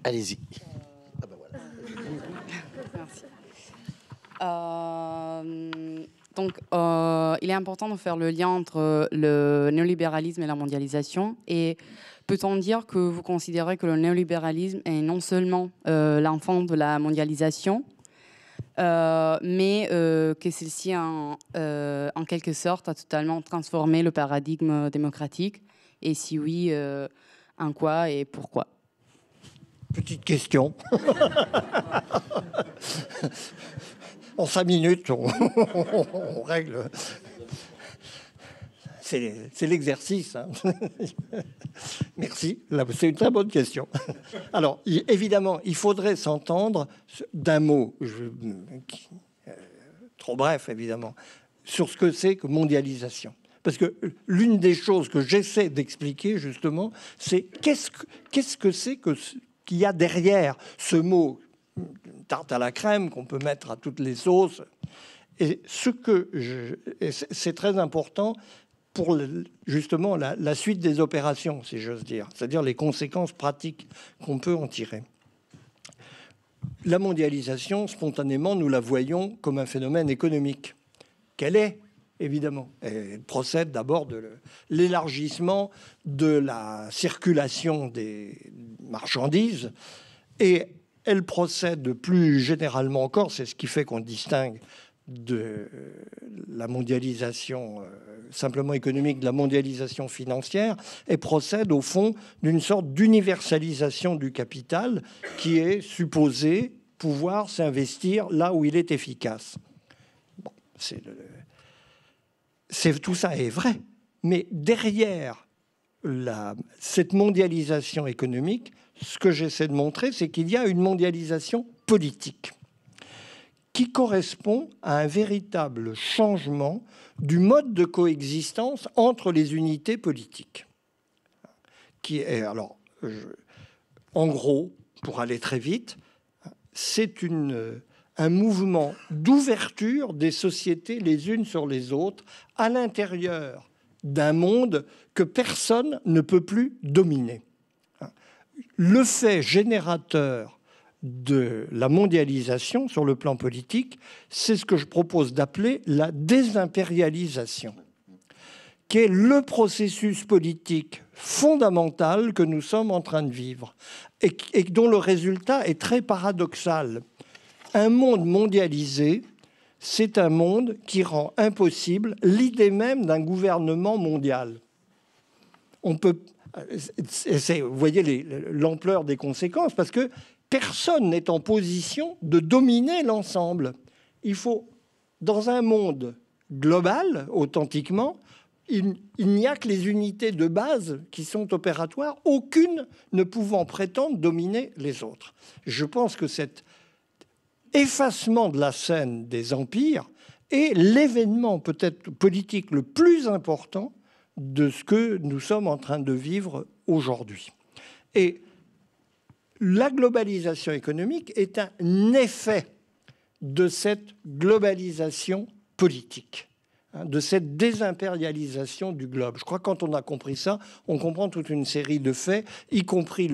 Allez-y. Euh, donc, euh, il est important de faire le lien entre le néolibéralisme et la mondialisation. Et peut-on dire que vous considérez que le néolibéralisme est non seulement euh, l'enfant de la mondialisation, mais que celle-ci, en, quelque sorte, a totalement transformé le paradigme démocratique Et si oui, en quoi et pourquoi Petite question. en cinq minutes, on, règle. C'est l'exercice. Hein. Merci. C'est une très bonne question. Alors, évidemment, il faudrait s'entendre d'un mot, euh, trop bref évidemment, sur ce que c'est que mondialisation. Parce que l'une des choses que j'essaie d'expliquer, justement, c'est qu'est-ce que c'est -ce que, qu'il y a derrière ce mot une tarte à la crème qu'on peut mettre à toutes les sauces. Et ce que c'est très important pour justement la, la, suite des opérations, si j'ose dire, c'est-à-dire les conséquences pratiques qu'on peut en tirer. La mondialisation, spontanément, nous la voyons comme un phénomène économique. Qu'elle est, évidemment. Elle procède d'abord de l'élargissement de la circulation des marchandises et elle procède plus généralement encore, c'est ce qui fait qu'on distingue de la mondialisation euh, simplement économique, de la mondialisation financière, et procède au fond d'une sorte d'universalisation du capital qui est supposé pouvoir s'investir là où il est efficace. c'est tout ça est vrai, mais derrière cette mondialisation économique, ce que j'essaie de montrer, c'est qu'il y a une mondialisation politique qui correspond à un véritable changement du mode de coexistence entre les unités politiques. Qui est, alors, en gros, pour aller très vite, c'est un mouvement d'ouverture des sociétés les unes sur les autres à l'intérieur d'un monde que personne ne peut plus dominer le fait générateur de la mondialisation sur le plan politique, c'est ce que je propose d'appeler la désimpérialisation, qui est le processus politique fondamental que nous sommes en train de vivre, et, dont le résultat est très paradoxal. Un monde mondialisé, c'est un monde qui rend impossible l'idée même d'un gouvernement mondial. On peut, euh, vous voyez l'ampleur des conséquences, parce que personne n'est en position de dominer l'ensemble. Il faut, dans un monde global, authentiquement, il, il n'y a que les unités de base qui sont opératoires, aucune ne pouvant prétendre dominer les autres. Je pense que cet effacement de la scène des empires est l'événement peut-être politique le plus important de ce que nous sommes en train de vivre aujourd'hui. Et la globalisation économique est un effet de cette globalisation politique, hein, de cette désimpérialisation du globe. Je crois que quand on a compris ça, on comprend toute une série de faits, y compris,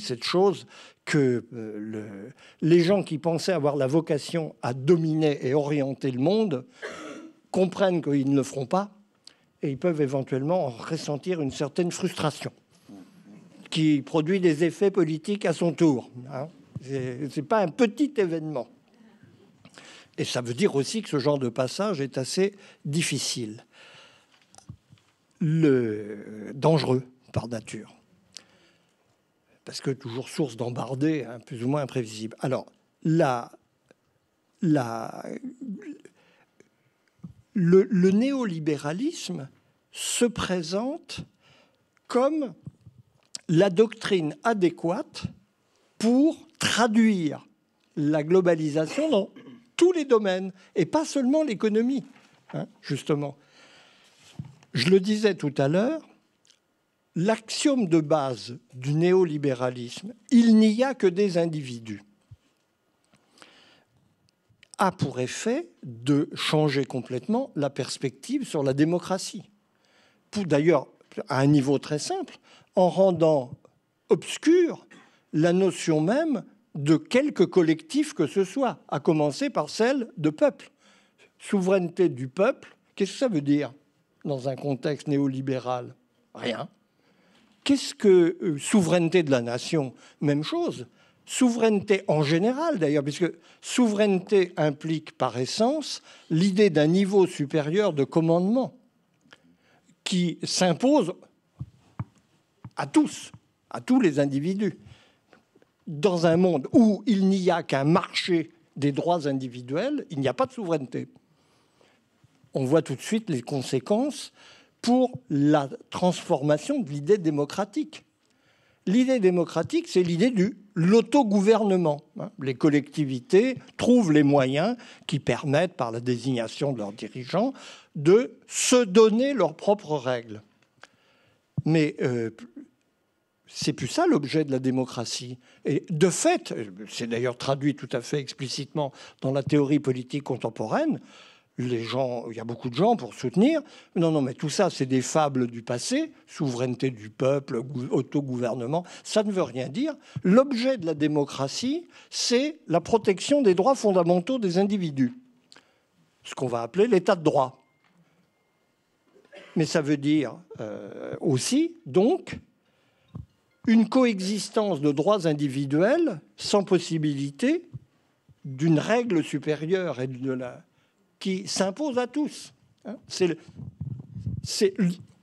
cette chose que euh, les gens qui pensaient avoir la vocation à dominer et orienter le monde comprennent qu'ils ne le feront pas et ils peuvent éventuellement ressentir une certaine frustration qui produit des effets politiques à son tour. Hein. Ce n'est pas un petit événement. Et ça veut dire aussi que ce genre de passage est assez difficile, le dangereux par nature, parce que toujours source d'embardés, un hein, plus ou moins imprévisible. Alors, la, la, le, néolibéralisme se présente comme la doctrine adéquate pour traduire la globalisation dans tous les domaines, et pas seulement l'économie, hein, justement. Je le disais tout à l'heure, l'axiome de base du néolibéralisme, il n'y a que des individus a pour effet de changer complètement la perspective sur la démocratie. D'ailleurs, à un niveau très simple, en rendant obscure la notion même de quelque collectif que ce soit, à commencer par celle de peuple. Souveraineté du peuple, qu'est-ce que ça veut dire dans un contexte néolibéral Rien. Qu'est-ce que euh, souveraineté de la nation Même chose. Souveraineté en général, d'ailleurs, puisque souveraineté implique par essence l'idée d'un niveau supérieur de commandement qui s'impose à tous, à tous les individus, dans un monde où il n'y a qu'un marché des droits individuels, il n'y a pas de souveraineté. On voit tout de suite les conséquences pour la transformation de l'idée démocratique. L'idée démocratique, c'est l'idée du l'autogouvernement. Hein. Les collectivités trouvent les moyens qui permettent, par la désignation de leurs dirigeants, de se donner leurs propres règles. Mais euh, c'est plus ça l'objet de la démocratie. Et de fait, c'est d'ailleurs traduit tout à fait explicitement dans la théorie politique contemporaine, les gens, il y a beaucoup de gens pour soutenir. Non, non, mais tout ça, c'est des fables du passé, souveraineté du peuple, autogouvernement, ça ne veut rien dire. L'objet de la démocratie, c'est la protection des droits fondamentaux des individus, ce qu'on va appeler l'état de droit. Mais ça veut dire euh, aussi, donc, une coexistence de droits individuels sans possibilité d'une règle supérieure et de la qui s'impose à tous. Hein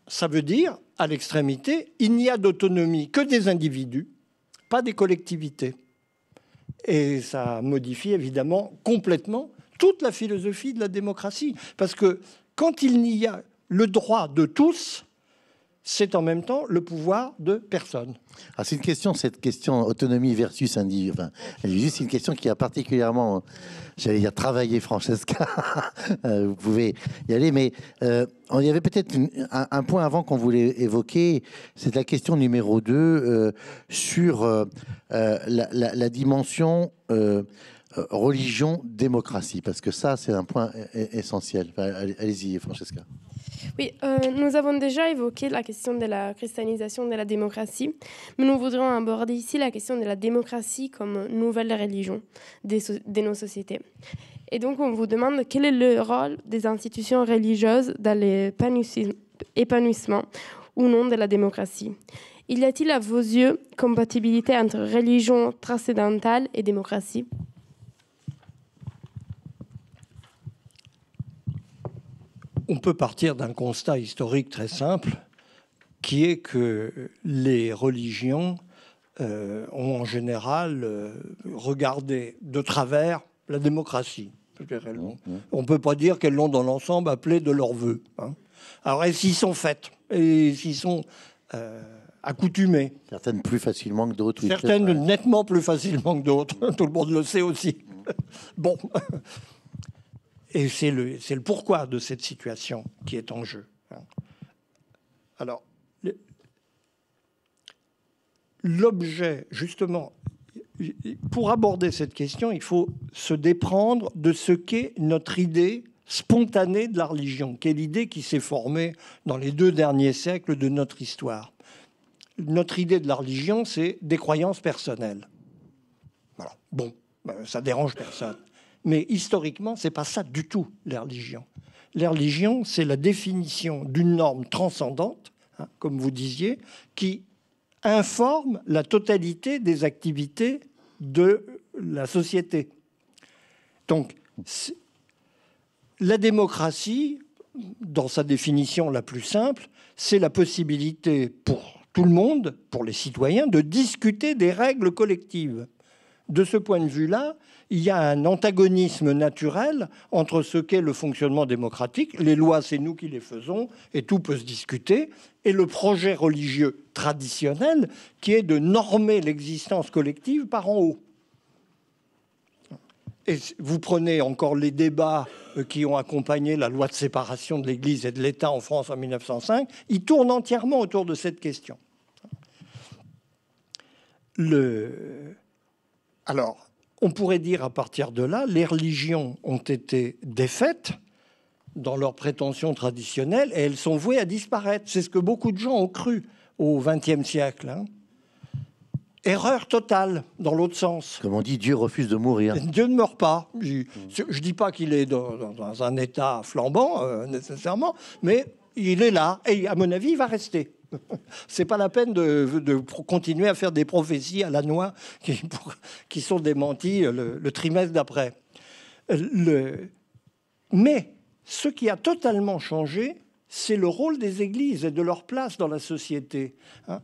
ça veut dire, à l'extrémité, il n'y a d'autonomie que des individus, pas des collectivités. Et ça modifie évidemment complètement toute la philosophie de la démocratie. Parce que quand il n'y a le droit de tous, c'est en même temps le pouvoir de personne. Ah, c'est une question, cette question autonomie versus individu. Enfin, c'est une question qui a particulièrement, j'allais dire, travaillé Francesca. Euh, vous pouvez y aller, mais il euh, y avait peut-être un, point avant qu'on voulait évoquer, c'est la question numéro 2 euh, sur la, dimension religion-démocratie, parce que ça, c'est un point essentiel. Allez-y, Francesca. Euh, nous avons déjà évoqué la question de la christianisation de la démocratie, mais nous voudrions aborder ici la question de la démocratie comme nouvelle religion de, nos sociétés. Et donc, on vous demande quel est le rôle des institutions religieuses dans l'épanouissement ou non de la démocratie. y a-t-il à vos yeux compatibilité entre religion transcendantale et démocratie on peut partir d'un constat historique très simple, qui est que les religions euh, ont en général euh, regardé de travers la démocratie. Mmh, mmh. On ne peut pas dire qu'elles l'ont dans l'ensemble appelée de leur vœu. Hein. Alors elles s'y sont faites, et s'y sont euh, accoutumées. Certaines plus facilement que d'autres. Certaines nettement plus facilement que d'autres. Tout le monde le sait aussi. Mmh. bon. Et c'est le, le pourquoi de cette situation qui est en jeu. Hein. Alors, l'objet, justement, pour aborder cette question, il faut se déprendre de ce qu'est notre idée spontanée de la religion, qui est l'idée qui s'est formée dans les deux derniers siècles de notre histoire. Notre idée de la religion, c'est des croyances personnelles. Bon, ben, ça dérange personne. Mais historiquement, ce n'est pas ça du tout, la religion. La religion, c'est la définition d'une norme transcendante, hein, comme vous disiez, qui informe la totalité des activités de la société. Donc, la démocratie, dans sa définition la plus simple, c'est la possibilité pour tout le monde, pour les citoyens, de discuter des règles collectives de ce point de vue-là, il y a un antagonisme naturel entre ce qu'est le fonctionnement démocratique, les lois c'est nous qui les faisons et tout peut se discuter, et le projet religieux traditionnel qui est de normer l'existence collective par en haut. Et vous prenez encore les débats euh, qui ont accompagné la loi de séparation de l'Église et de l'État en France en 1905, ils tournent entièrement autour de cette question. Le, alors, on pourrait dire à partir de là, les religions ont été défaites dans leurs prétentions traditionnelles et elles sont vouées à disparaître. C'est ce que beaucoup de gens ont cru au XXe siècle. Hein. Erreur totale dans l'autre sens. Comme on dit, Dieu refuse de mourir. Dieu ne meurt pas. Je ne dis pas qu'il est dans, un état flambant, euh, nécessairement, mais il est là et à mon avis, il va rester. C'est pas la peine de, continuer à faire des prophéties à la noix qui, sont démenties euh, le, trimestre d'après. Le... Mais ce qui a totalement changé, c'est le rôle des églises et de leur place dans la société. Hein.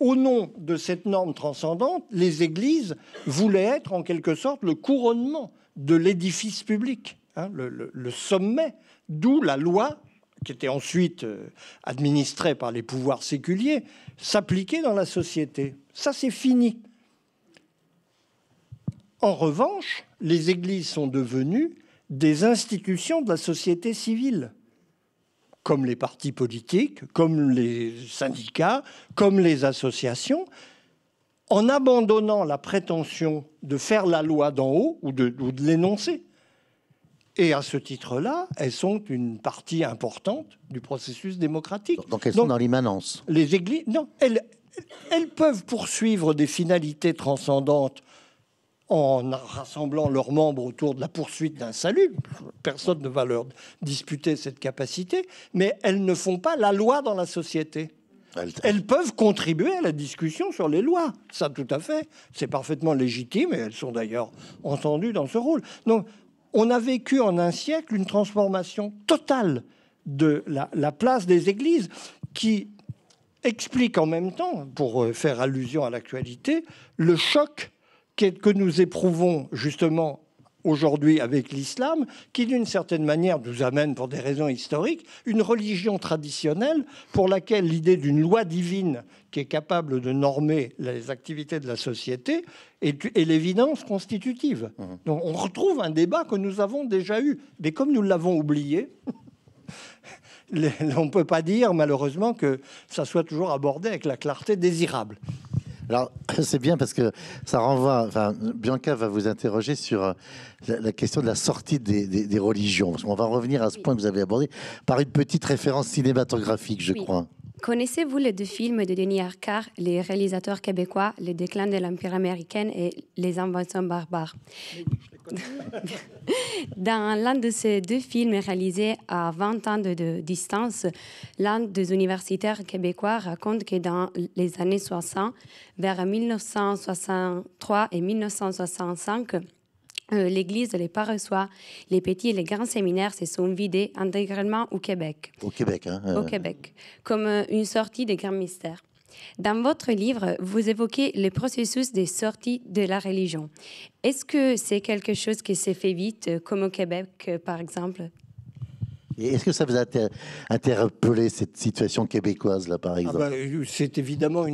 Au nom de cette norme transcendante, les églises voulaient être en quelque sorte le couronnement de l'édifice public, hein, le, le sommet, d'où la loi qui était ensuite euh, administré par les pouvoirs séculiers, s'appliquait dans la société. Ça, c'est fini. En revanche, les églises sont devenues des institutions de la société civile, comme les partis politiques, comme les syndicats, comme les associations, en abandonnant la prétention de faire la loi d'en haut ou de, ou de l'énoncer. Et à ce titre-là, elles sont une partie importante du processus démocratique. Donc elles sont dans l'immanence. Les églises, non, elles, elles peuvent poursuivre des finalités transcendantes en rassemblant leurs membres autour de la poursuite d'un salut. Personne ne va leur disputer cette capacité, mais elles ne font pas la loi dans la société. Elles peuvent contribuer à la discussion sur les lois. Ça, tout à fait. C'est parfaitement légitime et elles sont d'ailleurs entendues dans ce rôle. Donc, on a vécu en un siècle une transformation totale de la, place des églises qui explique en même temps, pour euh, faire allusion à l'actualité, le choc que nous éprouvons justement aujourd'hui avec l'islam, qui d'une certaine manière nous amène, pour des raisons historiques, une religion traditionnelle pour laquelle l'idée d'une loi divine qui est capable de normer les activités de la société est, l'évidence constitutive. Mmh. Donc on retrouve un débat que nous avons déjà eu, mais comme nous l'avons oublié, on ne peut pas dire malheureusement que ça soit toujours abordé avec la clarté désirable. Alors, c'est bien parce que ça renvoie. Bianca va vous interroger sur euh, la, question de la sortie des, religions. On va revenir à ce point que vous avez abordé par une petite référence cinématographique, je crois. Connaissez-vous les deux films de Denis Arcard, les réalisateurs québécois, Le déclin de l'Empire américain et Les inventions barbares Dans l'un de ces deux films réalisés à 20 ans de, de distance, l'un des universitaires québécois raconte que dans les années 60, vers 1963 et 1965, euh, l'Église les pas Les petits et les grands séminaires se sont vidés intégralement au Québec. Au Québec, hein euh. Au Québec, comme euh, une sortie des grands mystères. Dans votre livre, vous évoquez le processus des sorties de la religion. Est-ce que c'est quelque chose qui s'est fait vite, comme au Québec, par exemple est-ce que ça vous a interpellé cette situation québécoise là, par ah exemple ben, C'est évidemment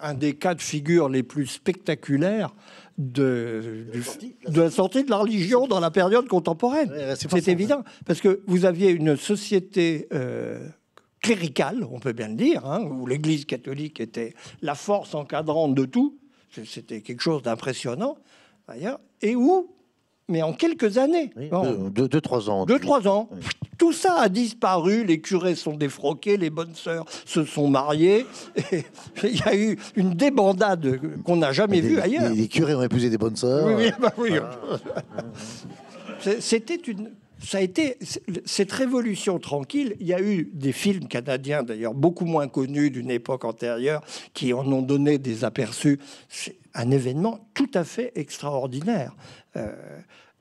un, des cas de figure les plus spectaculaires de, la sortie, de, la religion dans la période contemporaine. c'est évident, parce que vous aviez une société euh, cléricale, on peut bien le dire, hein, où l'Église catholique était la force encadrante de tout, c'était quelque chose d'impressionnant, d'ailleurs, et où mais en quelques années. deux, trois ans. Deux, trois ans. Tout ça a disparu. Les curés sont défroqués, les bonnes sœurs se sont mariées. Il y a eu une débandade qu'on n'a jamais vue ailleurs. Les, curés ont épousé des bonnes sœurs. Oui, oui. Bah c'était une. Ça a été cette révolution tranquille. Il y a eu des films canadiens, d'ailleurs beaucoup moins connus d'une époque antérieure, qui en ont donné des aperçus. C'est un événement tout à fait extraordinaire. Euh,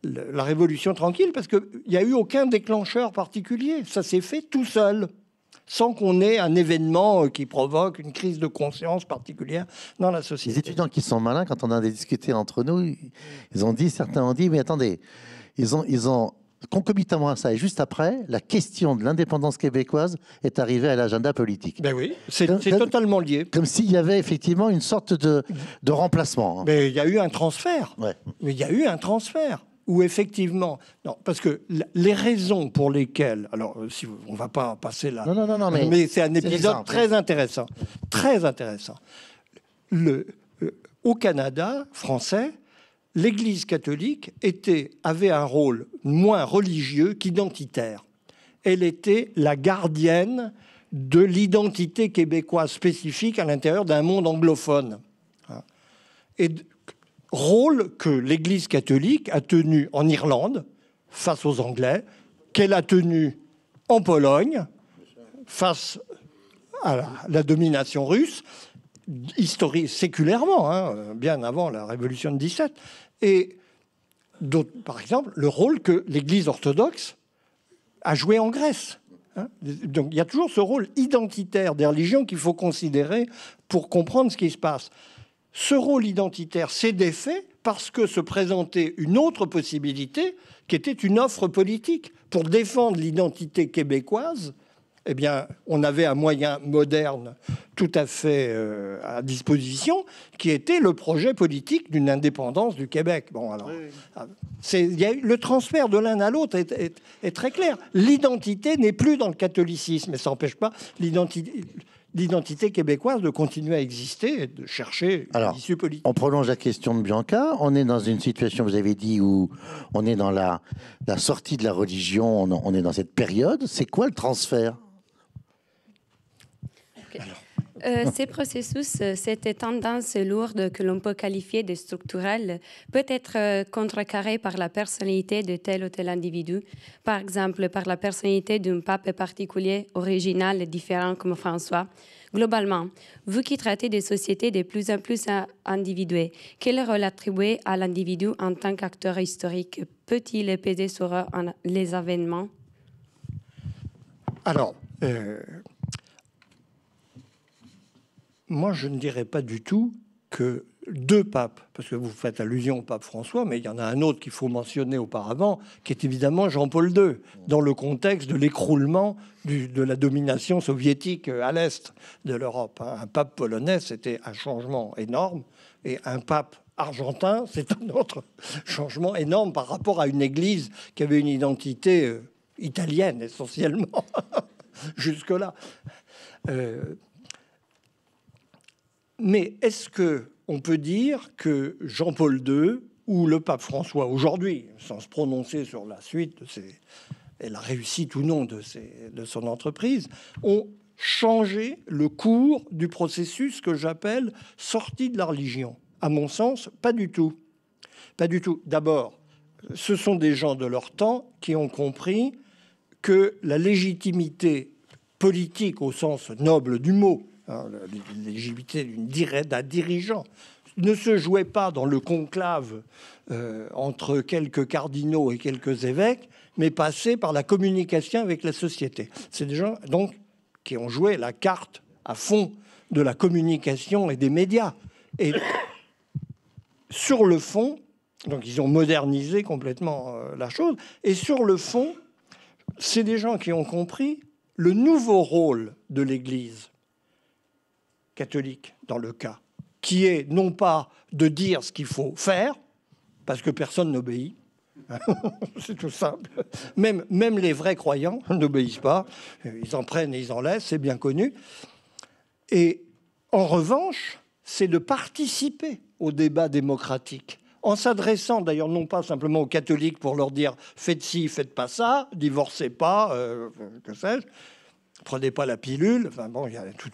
la révolution tranquille, parce qu'il n'y a eu aucun déclencheur particulier. Ça s'est fait tout seul, sans qu'on ait un événement euh, qui provoque une crise de conscience particulière dans la société. Les étudiants qui sont malins, quand on a discuté entre nous, ils ont dit, certains ont dit, mais attendez, ils ont, ils ont Concomitamment à ça et juste après, la question de l'indépendance québécoise est arrivée à l'agenda politique. Ben oui, c'est totalement lié. Comme s'il y avait effectivement une sorte de, de remplacement. Hein. Mais il y a eu un transfert. Mais il y a eu un transfert où effectivement, non, parce que les raisons pour lesquelles, alors euh, si on va pas passer là, non, non, non, mais, mais c'est un épisode très intéressant, très intéressant. Le, euh, au Canada français, l'Église catholique avait un rôle moins religieux qu'identitaire. Elle était la gardienne de l'identité québécoise spécifique à l'intérieur d'un monde anglophone. Et rôle que l'Église catholique a tenu en Irlande face aux Anglais, qu'elle a tenu en Pologne face à la, domination russe, historique séculairement, hein, bien avant la Révolution de 17, et par exemple, le rôle que l'Église orthodoxe a joué en Grèce. Hein. Donc il y a toujours ce rôle identitaire des religions qu'il faut considérer pour comprendre ce qui se passe. Ce rôle identitaire s'est défait parce que se présentait une autre possibilité qui était une offre politique pour défendre l'identité québécoise eh bien, on avait un moyen moderne tout à fait euh, à disposition, qui était le projet politique d'une indépendance du Québec. Bon, alors, ah, le transfert de l'un à l'autre est, très clair. L'identité n'est plus dans le catholicisme, mais ça n'empêche pas l'identité québécoise de continuer à exister et de chercher alors, issue politique. On prolonge la question de Bianca. On est dans une situation, vous avez dit, où on est dans la, sortie de la religion, on est dans cette période. C'est quoi le transfert euh, ces processus, euh, cette tendance lourde que l'on peut qualifier de structurelle, peut être euh, contrecarrée par la personnalité de tel ou tel individu, par exemple par la personnalité d'un pape particulier, original et différent comme François. Globalement, vous qui traitez des sociétés de plus en plus individuées, quel rôle attribuer à l'individu en tant qu'acteur historique Peut-il peser sur les événements Alors, moi, je ne dirais pas du tout que deux papes, parce que vous faites allusion au pape François, mais il y en a un autre qu'il faut mentionner auparavant, qui est évidemment Jean-Paul II, dans le contexte de l'écroulement de la domination soviétique euh, à l'est de l'Europe. Un pape polonais, c'était un changement énorme, et un pape argentin, c'est un autre changement énorme par rapport à une église qui avait une identité euh, italienne essentiellement jusque-là. Euh, mais est-ce que on peut dire que Jean-Paul II ou le pape François aujourd'hui, sans se prononcer sur la suite de et la réussite ou non de, de son entreprise, ont changé le cours du processus que j'appelle sortie de la religion À mon sens, pas du tout. Pas du tout. D'abord, ce sont des gens de leur temps qui ont compris que la légitimité politique au sens noble du mot Hein, l'éligibilité d'un dirigeant ne se jouait pas dans le conclave euh, entre quelques cardinaux et quelques évêques, mais passait par la communication avec la société. C'est des gens donc qui ont joué la carte à fond de la communication et des médias. Et sur le fond, donc ils ont modernisé complètement euh, la chose, et sur le fond, c'est des gens qui ont compris le nouveau rôle de l'Église catholique dans le cas, qui est non pas de dire ce qu'il faut faire, parce que personne n'obéit, c'est tout simple. Même, même les vrais croyants n'obéissent pas. Ils en prennent et ils en laissent, c'est bien connu. Et en revanche, c'est de participer au débat démocratique. En s'adressant d'ailleurs non pas simplement aux catholiques pour leur dire faites ci, faites pas ça, divorcez pas, euh, que sais-je, prenez pas la pilule. Enfin bon, il y a tout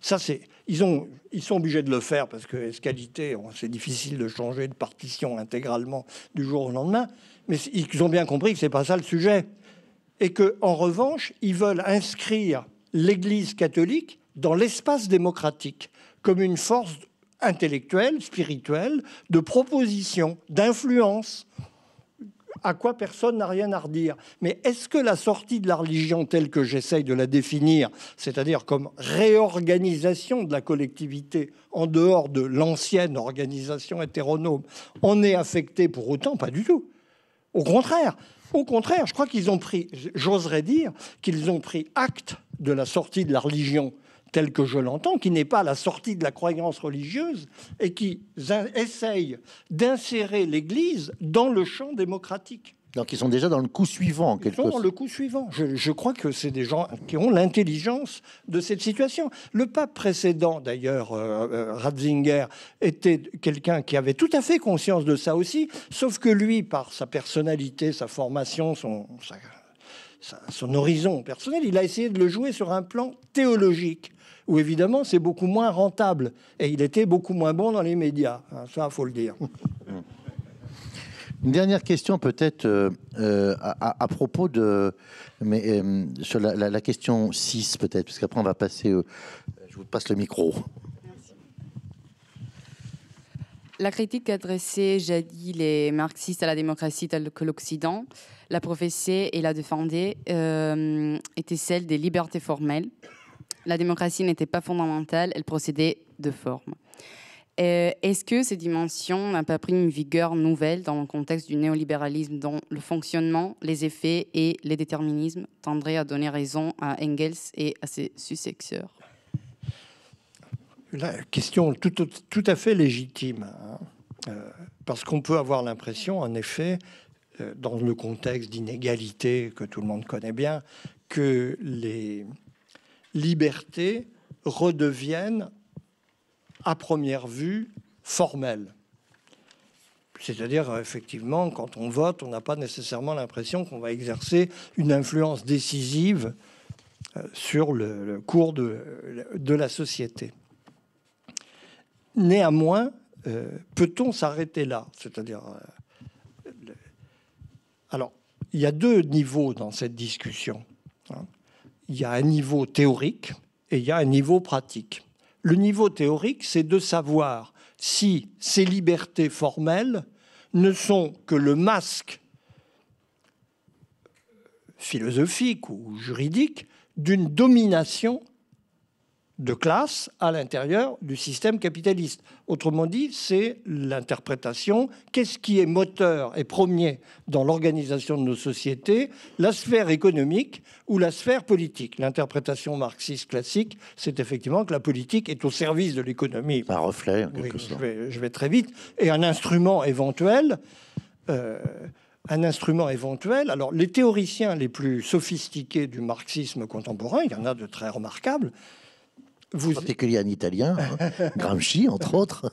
ça. C'est ils ont ils sont obligés de le faire parce que escalité, c'est difficile de changer de partition intégralement du jour au lendemain. Mais ils ont bien compris que c'est pas ça le sujet et que en revanche ils veulent inscrire l'Église catholique dans l'espace démocratique comme une force intellectuelle, spirituelle, de proposition, d'influence à quoi personne n'a rien à redire. Mais est-ce que la sortie de la religion telle que j'essaye de la définir, c'est-à-dire comme réorganisation de la collectivité en dehors de l'ancienne organisation hétéronome, en est affectée pour autant Pas du tout. Au contraire, au contraire, je crois qu'ils ont pris, j'oserais dire, qu'ils ont pris acte de la sortie de la religion tel que je l'entends, qui n'est pas à la sortie de la croyance religieuse et qui essaye d'insérer l'Église dans le champ démocratique. Donc ils sont déjà dans le coup suivant, en quelque sorte. Ils sont dans le coup suivant. Je, crois que c'est des gens qui ont l'intelligence de cette situation. Le pape précédent, d'ailleurs, euh, euh, Ratzinger, était quelqu'un qui avait tout à fait conscience de ça aussi, sauf que lui, par sa personnalité, sa formation, son, son horizon personnel, il a essayé de le jouer sur un plan théologique où évidemment c'est beaucoup moins rentable. Et il était beaucoup moins bon dans les médias, hein, ça faut le dire. Une dernière question peut-être euh, euh, à, propos de mais, euh, la, question 6 peut-être, parce qu'après on va passer... je vous passe le micro. La critique adressée jadis les marxistes à la démocratie telle que l'Occident la professée et la défendait était celle des libertés formelles, la démocratie n'était pas fondamentale, elle procédait de forme. Euh, est-ce que ces dimensions n'ont pas pris une vigueur nouvelle dans le contexte du néolibéralisme dont le fonctionnement, les effets et les déterminismes tendraient à donner raison à Engels et à ses successeurs La question tout, tout, à fait légitime, hein. euh, parce qu'on peut avoir l'impression, en effet, euh, dans le contexte d'inégalité que tout le monde connaît bien, que les, liberté redevienne à première vue formelle. C'est-à-dire, effectivement, quand on vote, on n'a pas nécessairement l'impression qu'on va exercer une influence décisive euh, sur le, cours de, la société. Néanmoins, euh, peut-on s'arrêter là C'est-à-dire, euh, alors, il y a deux niveaux dans cette discussion il y a un niveau théorique et il y a un niveau pratique. Le niveau théorique, c'est de savoir si ces libertés formelles ne sont que le masque philosophique ou juridique d'une domination de classe à l'intérieur du système capitaliste. Autrement dit, c'est l'interprétation, qu'est-ce qui est moteur et premier dans l'organisation de nos sociétés, la sphère économique ou la sphère politique. L'interprétation marxiste classique, c'est effectivement que la politique est au service de l'économie. Un reflet, quelque Je vais, très vite. Et un instrument éventuel. Euh, un instrument éventuel. Alors, les théoriciens les plus sophistiqués du marxisme contemporain, il y en a de très remarquables, vous, en italien, hein, Gramsci entre autres,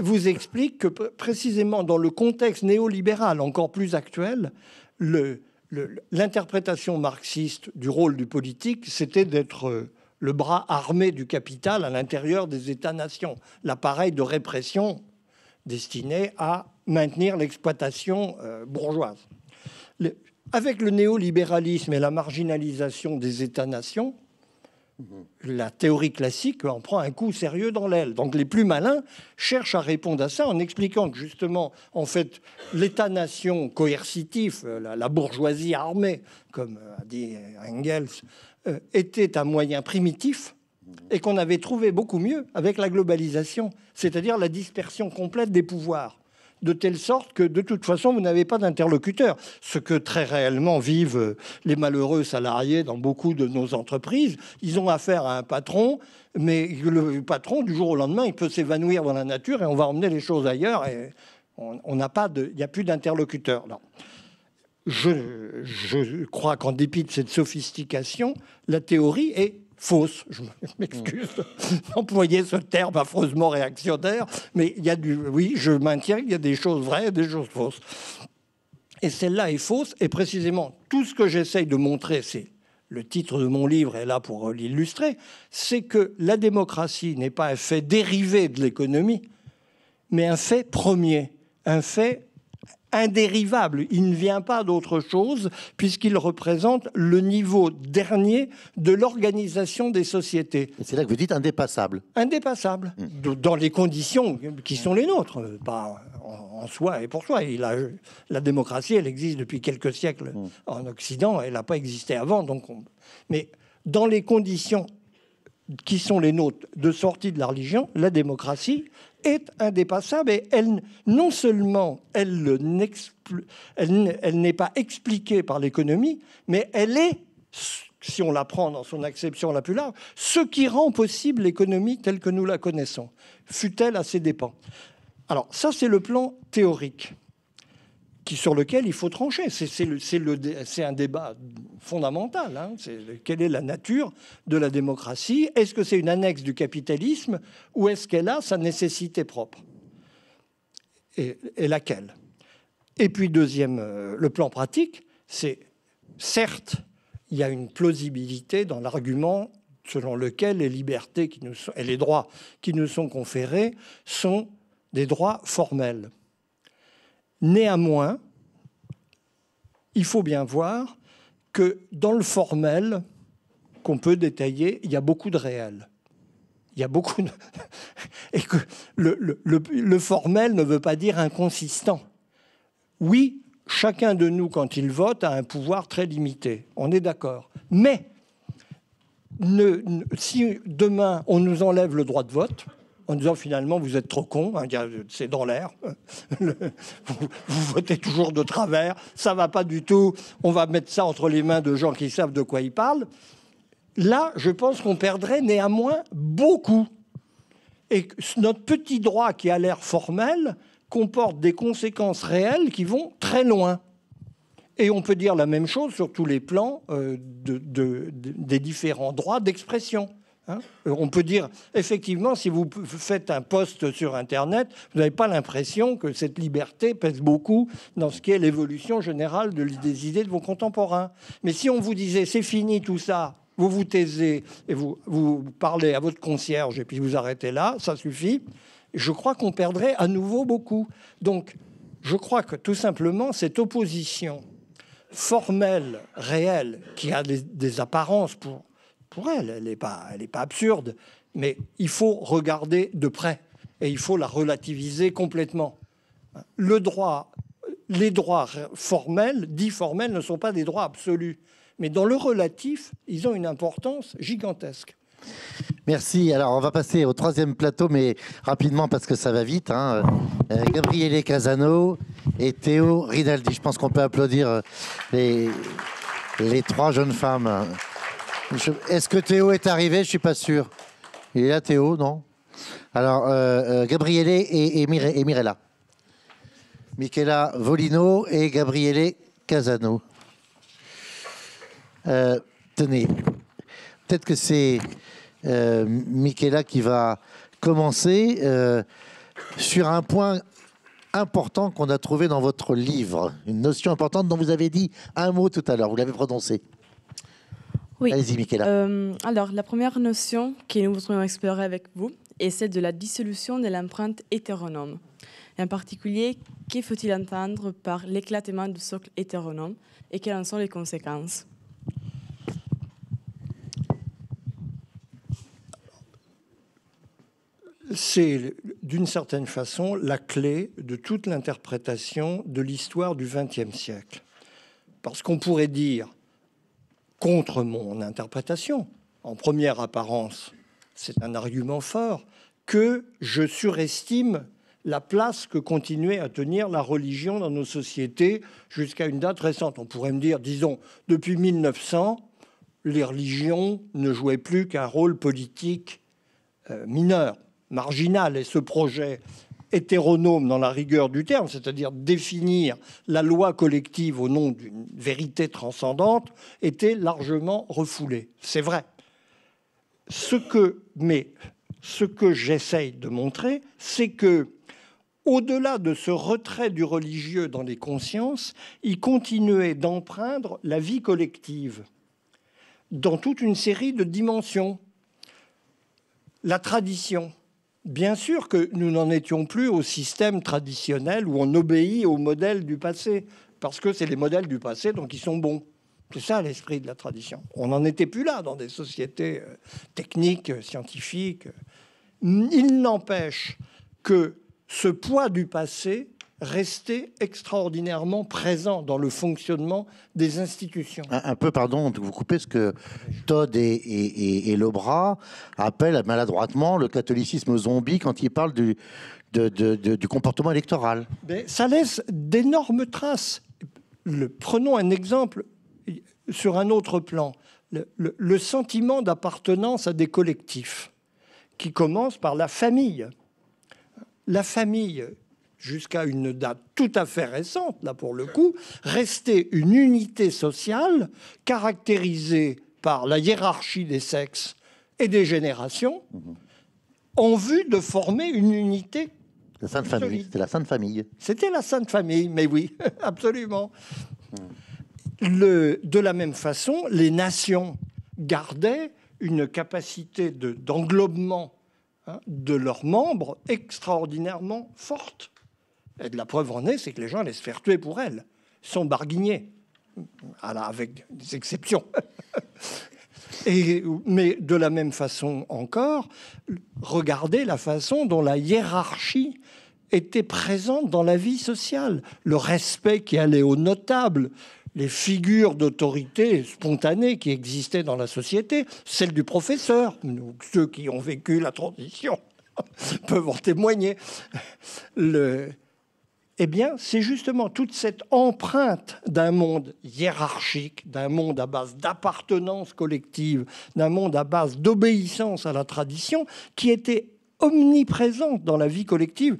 vous explique que précisément dans le contexte néolibéral encore plus actuel, l'interprétation le, marxiste du rôle du politique, c'était d'être euh, le bras armé du capital à l'intérieur des États-nations, l'appareil de répression destiné à maintenir l'exploitation euh, bourgeoise. avec le néolibéralisme et la marginalisation des États-nations, la théorie classique en prend un coup sérieux dans l'aile. Donc les plus malins cherchent à répondre à ça en expliquant que justement, en fait, l'État-nation coercitif, euh, la, bourgeoisie armée, comme euh, a dit Engels, euh, était un moyen primitif et qu'on avait trouvé beaucoup mieux avec la globalisation, c'est-à-dire la dispersion complète des pouvoirs de telle sorte que de toute façon, vous n'avez pas d'interlocuteur. Ce que très réellement vivent euh, les malheureux salariés dans beaucoup de nos entreprises, ils ont affaire à un patron, mais le patron, du jour au lendemain, il peut s'évanouir dans la nature et on va emmener les choses ailleurs et on n'a pas de, il n'y a plus d'interlocuteur. Je, je crois qu'en dépit de cette sophistication, la théorie est fausse, je m'excuse d'employer ce terme affreusement réactionnaire, mais il y a du, oui, je maintiens qu'il y a des choses vraies et des choses fausses. Et celle-là est fausse, et précisément, tout ce que j'essaye de montrer, c'est le titre de mon livre est là pour l'illustrer, c'est que la démocratie n'est pas un fait dérivé de l'économie, mais un fait premier, un fait indérivable. Il ne vient pas d'autre chose puisqu'il représente le niveau dernier de l'organisation des sociétés. C'est là que vous dites indépassable. Indépassable, hum. dans les conditions qui sont les nôtres, euh, pas en soi et pour soi. Il a, la démocratie, elle existe depuis quelques siècles hum. en Occident, elle n'a pas existé avant. Donc Mais dans les conditions qui sont les nôtres de sortie de la religion, la démocratie, est indépassable et elle, non seulement elle, elle n'est pas expliquée par l'économie, mais elle est, si on la prend dans son acception la plus large, ce qui rend possible l'économie telle que nous la connaissons, fut-elle à ses dépens. Alors ça, c'est le plan théorique sur lequel il faut trancher. C'est un débat fondamental. Hein. quelle est la nature de la démocratie Est-ce que c'est une annexe du capitalisme ou est-ce qu'elle a sa nécessité propre et, laquelle Et puis deuxième, euh, le plan pratique, c'est certes, il y a une plausibilité dans l'argument selon lequel les libertés qui nous et les droits qui nous sont conférés sont des droits formels. Néanmoins, il faut bien voir que dans le formel qu'on peut détailler, il y a beaucoup de réel. Il y a beaucoup de... Et que le, formel ne veut pas dire inconsistant. Oui, chacun de nous, quand il vote, a un pouvoir très limité. On est d'accord. Mais si demain on nous enlève le droit de vote, en disant finalement vous êtes trop con, hein, c'est dans l'air, vous, votez toujours de travers, ça va pas du tout, on va mettre ça entre les mains de gens qui savent de quoi ils parlent. Là, je pense qu'on perdrait néanmoins beaucoup. Et notre petit droit qui a l'air formel comporte des conséquences réelles qui vont très loin. Et on peut dire la même chose sur tous les plans euh, des différents droits d'expression. Hein. Euh, on peut dire, effectivement, si vous faites un post sur Internet, vous n'avez pas l'impression que cette liberté pèse beaucoup dans ce qui est l'évolution générale des idées de vos contemporains. Mais si on vous disait, c'est fini tout ça, vous vous taisez et vous, vous parlez à votre concierge et puis vous arrêtez là, ça suffit, je crois qu'on perdrait à nouveau beaucoup. Donc, je crois que tout simplement, cette opposition formelle, réelle, qui a des apparences pour pour elle. Elle n'est pas, absurde, mais il faut regarder de près et il faut la relativiser complètement. Le droit, les droits formels, dits formels, ne sont pas des droits absolus, mais dans le relatif, ils ont une importance gigantesque. Merci. Alors, on va passer au troisième plateau, mais rapidement parce que ça va vite. Hein. Euh, Gabriele Casano et Théo Rinaldi. Je pense qu'on peut applaudir euh, les trois jeunes femmes. Est-ce que Théo est arrivé Je suis pas sûr. Il est là, Théo, non Alors, euh, euh, Gabriele et, Mirella. Michela Volino et Gabriele Casano. Euh, tenez, peut-être que c'est Michela qui va commencer sur un point important qu'on a trouvé dans votre livre, une notion importante dont vous avez dit un mot tout à l'heure, vous l'avez prononcé. Oui. Allez-y, euh, alors, la première notion que nous voudrions explorer avec vous est celle de la dissolution de l'empreinte hétéronome. en particulier, qu'est-ce qu'il faut-il entendre par l'éclatement du socle hétéronome et quelles en sont les conséquences c'est d'une certaine façon la clé de toute l'interprétation de l'histoire du XXe siècle. Parce qu'on pourrait dire contre mon interprétation, en première apparence, c'est un argument fort, que je surestime la place que continuait à tenir la religion dans nos sociétés jusqu'à une date récente. On pourrait me dire, disons, depuis 1900, les religions ne jouaient plus qu'un rôle politique euh, mineur, marginal, et ce projet hétéronome dans la rigueur du terme, c'est-à-dire définir la loi collective au nom d'une vérité transcendante, était largement refoulée. C'est vrai. Ce que, mais ce que j'essaye de montrer, c'est que au-delà de ce retrait du religieux dans les consciences, il continuait d'empreindre la vie collective dans toute une série de dimensions. La tradition, Bien sûr que nous n'en étions plus au système traditionnel où on obéit aux modèles du passé, parce que c'est les modèles du passé, donc ils sont bons. C'est ça l'esprit de la tradition. On n'en était plus là dans des sociétés euh, techniques, euh, scientifiques. Il n'empêche que ce poids du passé rester extraordinairement présent dans le fonctionnement des institutions. Un, peu, pardon, vous couper ce que Todd et, et, appellent maladroitement le catholicisme zombie quand ils parlent du, du comportement électoral. ça laisse d'énormes traces. prenons un exemple sur un autre plan. le sentiment d'appartenance à des collectifs qui commence par la famille. La famille, jusqu'à une date tout à fait récente, là pour le coup, restait une unité sociale caractérisée par la hiérarchie des sexes et des générations, mhm. en vue de former une unité la Sainte Famille, c'était la Sainte Famille. C'était la Sainte Famille, mais oui, absolument. Mhm. de la même façon, les nations gardaient une capacité d'englobement de, hein, de leurs membres extraordinairement forte. Et de la preuve en est, c'est que les gens allaient se faire tuer pour elle, sont barguigner, ah avec des exceptions. Et, mais de la même façon encore, regardez la façon dont la hiérarchie était présente dans la vie sociale, le respect qui allait aux notables, les figures d'autorité spontanées qui existaient dans la société, celle du professeur, ceux qui ont vécu la transition peuvent en témoigner. Le, eh bien, c'est justement toute cette empreinte d'un monde hiérarchique, d'un monde à base d'appartenance collective, d'un monde à base d'obéissance à la tradition, qui était omniprésente dans la vie collective.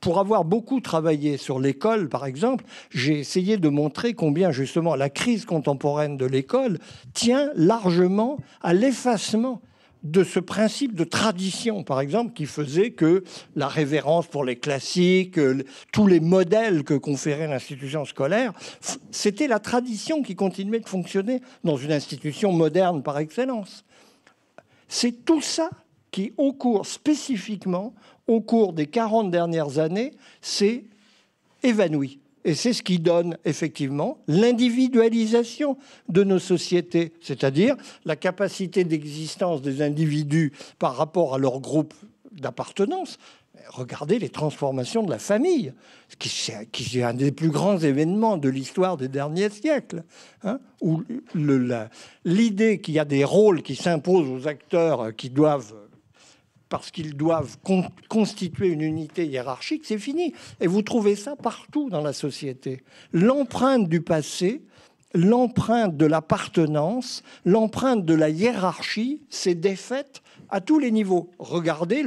pour avoir beaucoup travaillé sur l'école, par exemple, j'ai essayé de montrer combien justement la crise contemporaine de l'école tient largement à l'effacement de ce principe de tradition, par exemple, qui faisait que la révérence pour les classiques, euh, tous les modèles que conférait l'institution scolaire, c'était la tradition qui continuait de fonctionner dans une institution moderne par excellence. C'est tout ça qui, au cours spécifiquement, au cours des 40 dernières années, s'est évanoui. Et c'est ce qui donne effectivement l'individualisation de nos sociétés, c'est-à-dire la capacité d'existence des individus par rapport à leur groupe d'appartenance. Regardez les transformations de la famille, qui est un des plus grands événements de l'histoire des derniers siècles, hein, où l'idée qu'il y a des rôles qui s'imposent aux acteurs euh, qui doivent parce qu'ils doivent constituer une unité hiérarchique, c'est fini. Et vous trouvez ça partout dans la société. L'empreinte du passé, l'empreinte de l'appartenance, l'empreinte de la hiérarchie c'est défaite à tous les niveaux. Regardez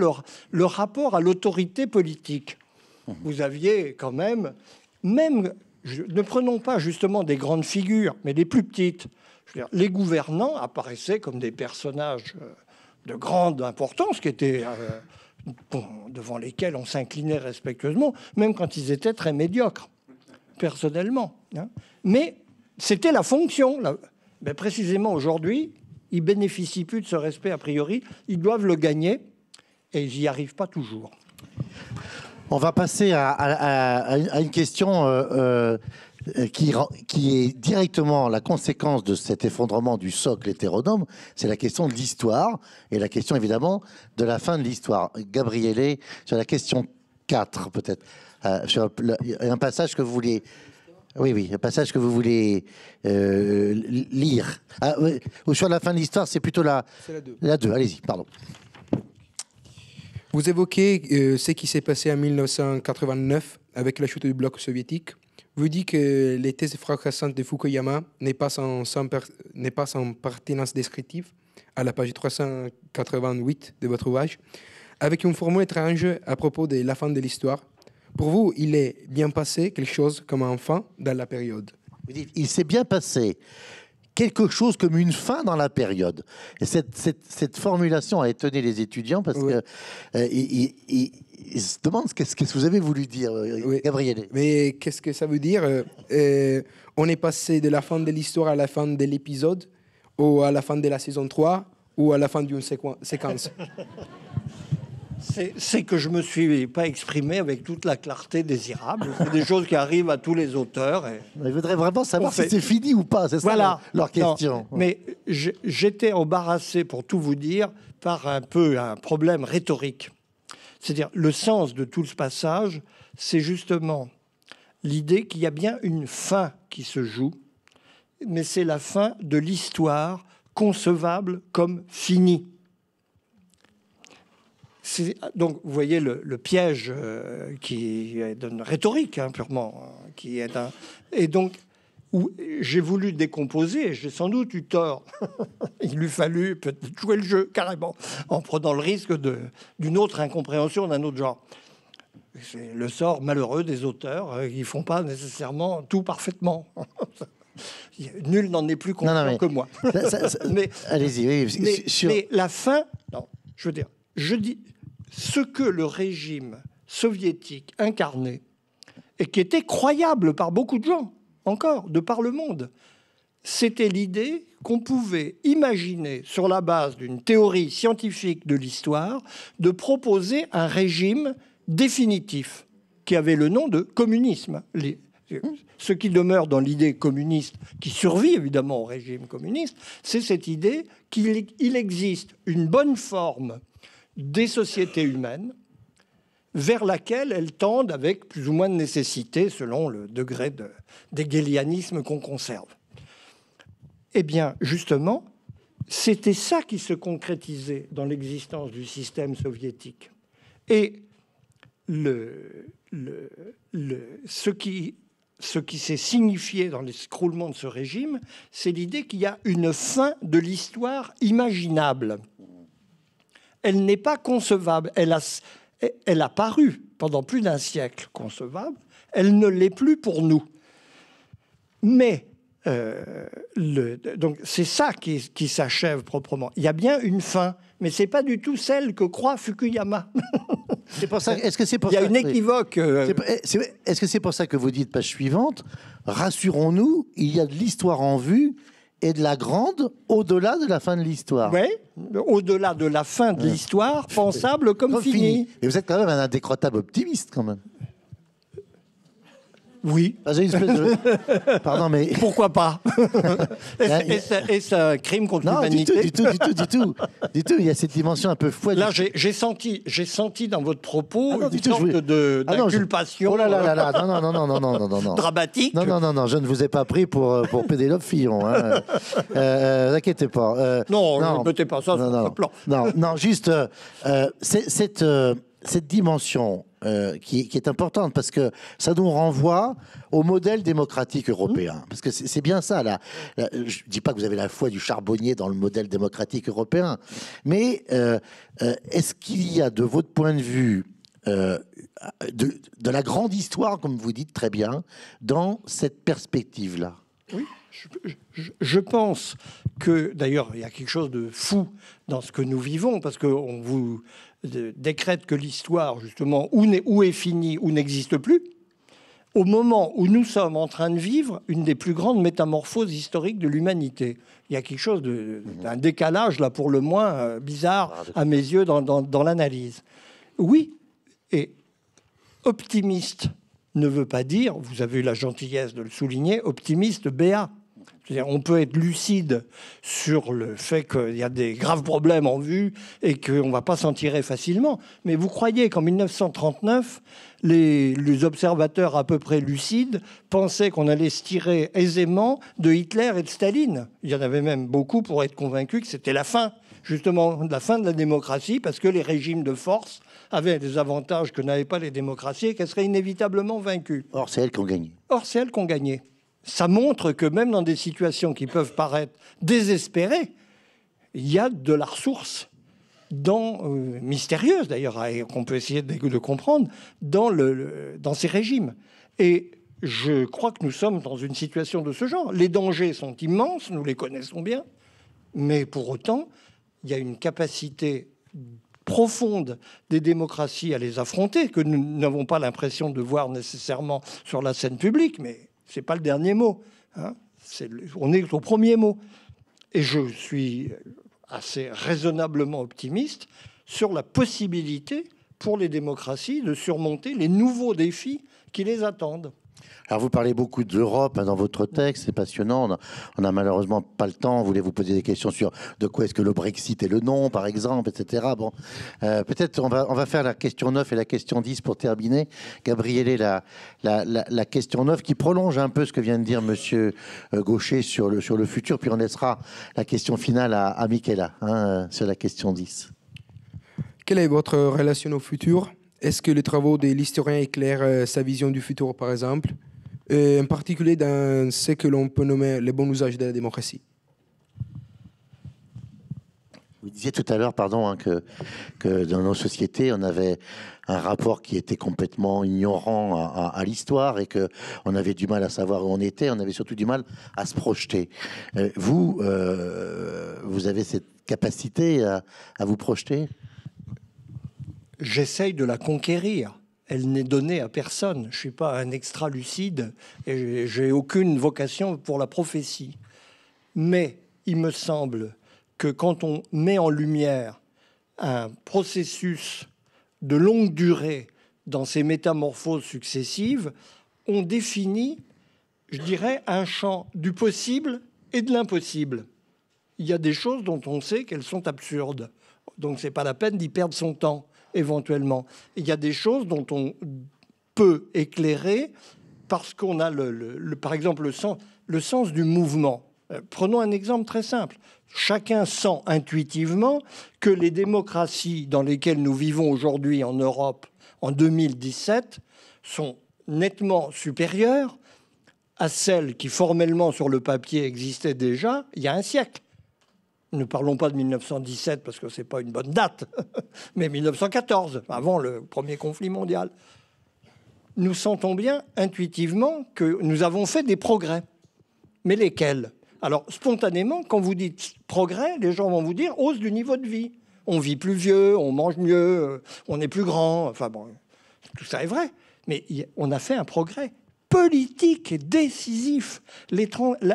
le rapport à l'autorité politique. Vous aviez quand même, même, ne prenons pas justement des grandes figures, mais des plus petites. les gouvernants apparaissaient comme des personnages. Euh, de grande importance, qui étaient, euh, devant lesquels on s'inclinait respectueusement, même quand ils étaient très médiocres, personnellement. Hein. Mais c'était la fonction. Mais précisément aujourd'hui, ils bénéficient plus de ce respect a priori, ils doivent le gagner, et ils n'y arrivent pas toujours. On va passer à, une question euh, euh, euh, qui, qui est directement la conséquence de cet effondrement du socle hétéronome, c'est la question de l'histoire et la question évidemment de la fin de l'histoire. Gabriele, sur la question 4 peut-être, euh, sur un passage que vous vouliez... Oui, oui, un passage que vous voulez euh, lire. Ah, ou sur la fin de l'histoire, c'est plutôt la, la 2. allez-y, pardon. Vous évoquez ce qui s'est passé en 1989 avec la chute du bloc soviétique vous dites que les thèses fracassantes de Fukuyama n'est pas sans, n'est pas sans pertinence descriptive à la page 388 de votre ouvrage, avec une formule étrange à propos de la fin de l'histoire. Pour vous, il est bien passé quelque chose comme un fin dans la période. Vous dites, il s'est bien passé quelque chose comme une fin dans la période. Et cette, formulation a étonné les étudiants parce que euh, je se demande qu'est-ce que vous avez voulu dire, euh, Gabriel. Mais qu'est-ce que ça veut dire euh, euh, On est passé de la fin de l'histoire à la fin de l'épisode, ou à la fin de la saison 3, ou à la fin d'une séquence. C'est que je ne me suis pas exprimé avec toute la clarté désirable. C'est des choses qui arrivent à tous les auteurs. Et... Je voudrais vraiment savoir si c'est fini ou pas. C'est ça voilà. leur, question. mais j'étais embarrassé, pour tout vous dire, par un peu un problème rhétorique. C'est-à-dire le sens de tout ce passage, c'est justement l'idée qu'il y a bien une fin qui se joue, mais c'est la fin de l'histoire concevable comme finie. Donc, vous voyez le, piège euh, qui est d'une rhétorique hein, purement, hein, qui est un, et donc où j'ai voulu décomposer, et j'ai sans doute eu tort. Il lui fallut peut-être jouer le jeu carrément, en prenant le risque d'une autre incompréhension d'un autre genre. C'est le sort malheureux des auteurs, euh, qui font pas nécessairement tout parfaitement. Nul n'en est plus content que moi. mais allez-y. Oui, mais, mais la fin, je veux dire, je dis ce que le régime soviétique incarnait et qui était croyable par beaucoup de gens encore de par le monde. C'était l'idée qu'on pouvait imaginer, sur la base d'une théorie scientifique de l'histoire, de proposer un régime définitif qui avait le nom de communisme. ce qui demeure dans l'idée communiste, qui survit évidemment au régime communiste, c'est cette idée qu'il existe une bonne forme des sociétés humaines vers laquelle elles tendent avec plus ou moins de nécessité selon le degré de, qu'on conserve. Eh bien, justement, c'était ça qui se concrétisait dans l'existence du système soviétique. Et ce qui ce qui s'est signifié dans l'écroulement de ce régime, c'est l'idée qu'il y a une fin de l'histoire imaginable. Elle n'est pas concevable. Elle a, elle a paru pendant plus d'un siècle concevable, elle ne l'est plus pour nous. Mais euh, donc c'est ça qui, s'achève proprement. Il y a bien une fin, mais c'est pas du tout celle que croit Fukuyama. Est-ce que c'est pour Il y a une équivoque. Euh, est-ce que c'est pour ça que vous dites page suivante Rassurons-nous, il y a de l'histoire en vue et de la grande au-delà de la fin de l'histoire. Oui, au-delà de la fin de l'histoire, pensable comme, Fini. Et vous êtes quand même un indécrottable optimiste, quand même. Oui. une espèce de... Pardon, mais. Pourquoi pas Et ce crime contre l'humanité Non, du tout, du tout, du tout, du tout, Il y a cette dimension un peu fouette. Là, j'ai senti, j'ai senti dans votre propos une sorte de d'inculpation. Oh là là là là Non, non, non, non, non, non, non, non. Dramatique. Non, non, non, non. Je ne vous ai pas pris pour pour Pénélope Fillon. Hein. Euh, inquiétez pas. non, ne mettez pas ça non, sur non, plan. Non, non, juste euh, cette cette dimension euh, qui, est importante parce que ça nous renvoie au modèle démocratique européen. Mmh. Parce que c'est bien ça. Là. je ne dis pas que vous avez la foi du charbonnier dans le modèle démocratique européen, mais euh, euh, est-ce qu'il y a, de votre point de vue, de, la grande histoire, comme vous dites très bien, dans cette perspective-là Oui. Je, je, pense que, d'ailleurs, il y a quelque chose de fou dans ce que nous vivons, parce qu'on vous décrète que l'histoire, justement, où, est, finie, ou n'existe plus, au moment où nous sommes en train de vivre une des plus grandes métamorphoses historiques de l'humanité. Il y a quelque chose mhm. d'un décalage, là, pour le moins euh, bizarre, ah, à mes yeux, dans, dans l'analyse. Oui, et optimiste ne veut pas dire, vous avez eu la gentillesse de le souligner, optimiste béat on peut être lucide sur le fait qu'il y a des graves problèmes en vue et qu'on ne va pas s'en tirer facilement. Mais vous croyez qu'en 1939, les, les, observateurs à peu près lucides pensaient qu'on allait se tirer aisément de Hitler et de Staline Il y en avait même beaucoup pour être convaincus que c'était la fin, justement, la fin de la démocratie, parce que les régimes de force avaient des avantages que n'avaient pas les démocraties et qu'elles seraient inévitablement vaincues. Or, c'est elles qui ont gagné. Or, c'est elles qui ont gagné ça montre que même dans des situations qui peuvent paraître désespérées, il y a de la ressource dans, euh, mystérieuse d'ailleurs, qu'on peut essayer de, comprendre, dans, dans ces régimes. Et je crois que nous sommes dans une situation de ce genre. Les dangers sont immenses, nous les connaissons bien, mais pour autant, il y a une capacité profonde des démocraties à les affronter, que nous n'avons pas l'impression de voir nécessairement sur la scène publique, mais ce n'est pas le dernier mot. Hein. on est au premier mot. Et je suis assez raisonnablement optimiste sur la possibilité pour les démocraties de surmonter les nouveaux défis qui les attendent. Alors vous parlez beaucoup d'Europe hein, dans votre texte, c'est passionnant. On n'a malheureusement pas le temps. On voulait vous poser des questions sur de quoi est-ce que le Brexit est le nom, par exemple, etc. Bon, euh, peut-être on va, on va faire la question 9 et la question 10 pour terminer. Gabriel, la, la, la, question 9 qui prolonge un peu ce que vient de dire Monsieur euh, Gaucher sur le, sur le futur, puis on laissera la question finale à, à Michaela hein, sur la question 10. Quelle est votre relation au futur est-ce que les travaux de l'historien éclairent euh, sa vision du futur, par exemple, euh, en particulier dans ce que l'on peut nommer le bon usage de la démocratie vous disiez tout à l'heure, pardon, hein, que, dans nos sociétés, on avait un rapport qui était complètement ignorant à, l'histoire et que on avait du mal à savoir où on était. On avait surtout du mal à se projeter. Euh, vous, vous avez cette capacité à vous projeter j'essaye de la conquérir. Elle n'est donnée à personne. Je suis pas un extra lucide et j'ai aucune vocation pour la prophétie. Mais il me semble que quand on met en lumière un processus de longue durée dans ces métamorphoses successives, on définit, je dirais, un champ du possible et de l'impossible. Il y a des choses dont on sait qu'elles sont absurdes. Donc ce n'est pas la peine d'y perdre son temps éventuellement. Il y a des choses dont on peut éclairer parce qu'on a, le, par exemple, le sens, le sens du mouvement. Euh, prenons un exemple très simple. Chacun sent intuitivement que les démocraties dans lesquelles nous vivons aujourd'hui en Europe, en 2017, sont nettement supérieures à celles qui formellement sur le papier existaient déjà il y a un siècle ne parlons pas de 1917 parce que ce n'est pas une bonne date, mais 1914, avant le premier conflit mondial, nous sentons bien intuitivement que nous avons fait des progrès. Mais lesquels Alors, spontanément, quand vous dites progrès, les gens vont vous dire hausse du niveau de vie. On vit plus vieux, on mange mieux, euh, on est plus grand. Enfin bon, tout ça est vrai. Mais on a fait un progrès politique et décisif. Les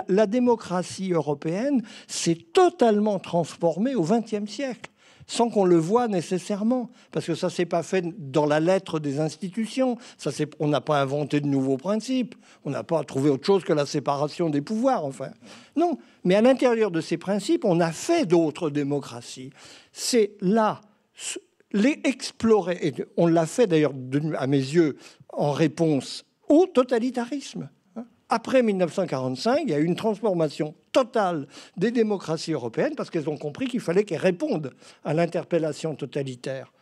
la, démocratie européenne s'est totalement transformée au XXe siècle sans qu'on le voie nécessairement, parce que ça s'est pas fait dans la lettre des institutions. Ça, on n'a pas inventé de nouveaux principes, on n'a pas trouvé autre chose que la séparation des pouvoirs. Enfin, non. Mais à l'intérieur de ces principes, on a fait d'autres démocraties. C'est là les explorer. Et on l'a fait d'ailleurs, à mes yeux, en réponse au totalitarisme. Après 1945, il y a eu une transformation totale des démocraties européennes parce qu'elles ont compris qu'il fallait qu'elles répondent à l'interpellation totalitaire.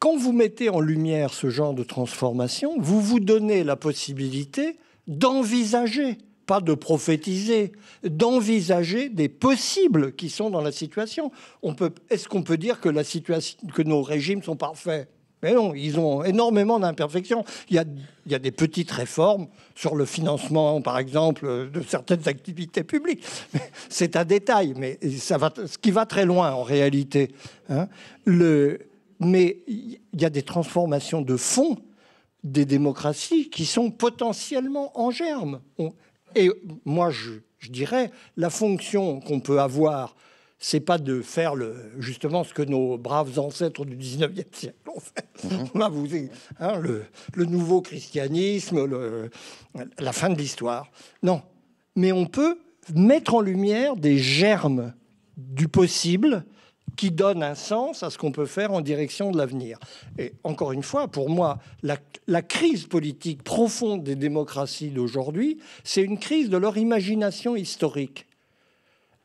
Quand vous mettez en lumière ce genre de transformation, vous vous donnez la possibilité d'envisager, pas de prophétiser, d'envisager des possibles qui sont dans la situation. Est-ce qu'on peut dire que, la situation, que nos régimes sont parfaits mais non, ils ont énormément d'imperfections. Il y a, des petites réformes sur le financement, par exemple, de certaines activités publiques. C'est un détail, mais ça va, ce qui va très loin en réalité. Hein. mais il y a des transformations de fond des démocraties qui sont potentiellement en germe. et moi, je dirais, la fonction qu'on peut avoir c'est pas de faire le, justement ce que nos braves ancêtres du 19e siècle ont fait. Mhm. vous, hein, le, nouveau christianisme, la fin de l'histoire. Non. Mais on peut mettre en lumière des germes du possible qui donnent un sens à ce qu'on peut faire en direction de l'avenir. Et encore une fois, pour moi, la, la crise politique profonde des démocraties d'aujourd'hui, c'est une crise de leur imagination historique.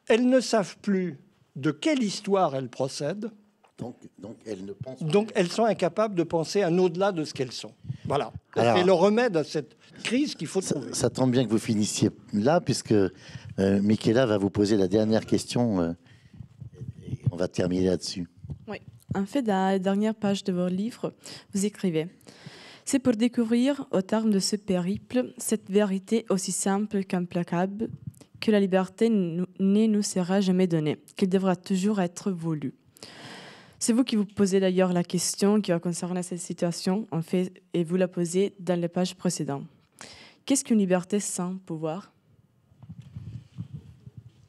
Elles ne savent plus de quelle histoire elles procèdent. Donc, elles sont incapables de penser un au-delà de ce qu'elles sont. Voilà. C'est le remède à cette crise qu'il faut ça, trouver. Ça tombe bien que vous finissiez là, puisque euh, Michaela va vous poser la dernière question. Euh, on va terminer là-dessus. Oui. En fait, dans la dernière page de votre livre, vous écrivez C'est pour découvrir, au terme de ce périple, cette vérité aussi simple qu'implacable que la liberté ne nous sera jamais donnée, qu'elle devra toujours être voulue. C'est vous qui vous posez d'ailleurs la question qui va concerner cette situation, en fait, et vous la posez dans les pages précédentes. Qu'est-ce qu'une liberté sans pouvoir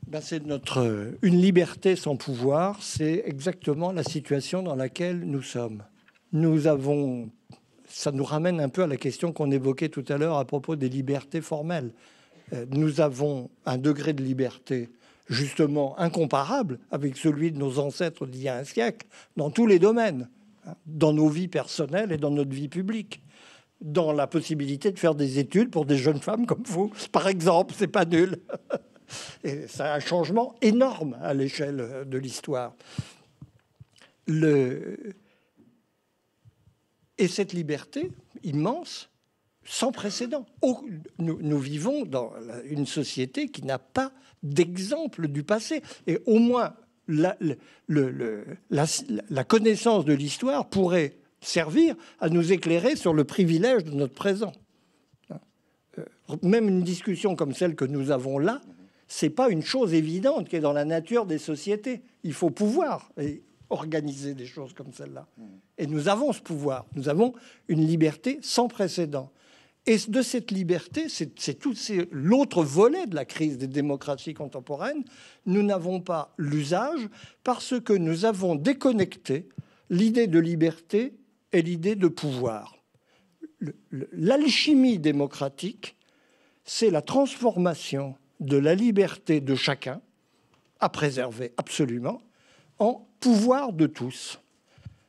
ben, c'est notre une liberté sans pouvoir, c'est exactement la situation dans laquelle nous sommes. Nous avons ça nous ramène un peu à la question qu'on évoquait tout à l'heure à propos des libertés formelles. Euh, nous avons un degré de liberté justement incomparable avec celui de nos ancêtres d'il y a un siècle, dans tous les domaines, hein, dans nos vies personnelles et dans notre vie publique, dans la possibilité de faire des études pour des jeunes femmes comme vous, par exemple, c'est pas nul. Et c'est un changement énorme à l'échelle euh, de l'histoire. Et cette liberté immense, sans précédent. Nous, vivons dans une société qui n'a pas d'exemple du passé. Et au moins, la, la, la connaissance de l'histoire pourrait servir à nous éclairer sur le privilège de notre présent. Euh, même une discussion comme celle que nous avons là, n'est pas une chose évidente qui est dans la nature des sociétés. Il faut pouvoir organiser des choses comme celle-là. Mmh. Et nous avons ce pouvoir. Nous avons une liberté sans précédent. Et de cette liberté, c'est tout l'autre volet de la crise des démocraties contemporaines, nous n'avons pas l'usage parce que nous avons déconnecté l'idée de liberté et l'idée de pouvoir. L'alchimie démocratique, c'est la transformation de la liberté de chacun, à préserver absolument, en pouvoir de tous.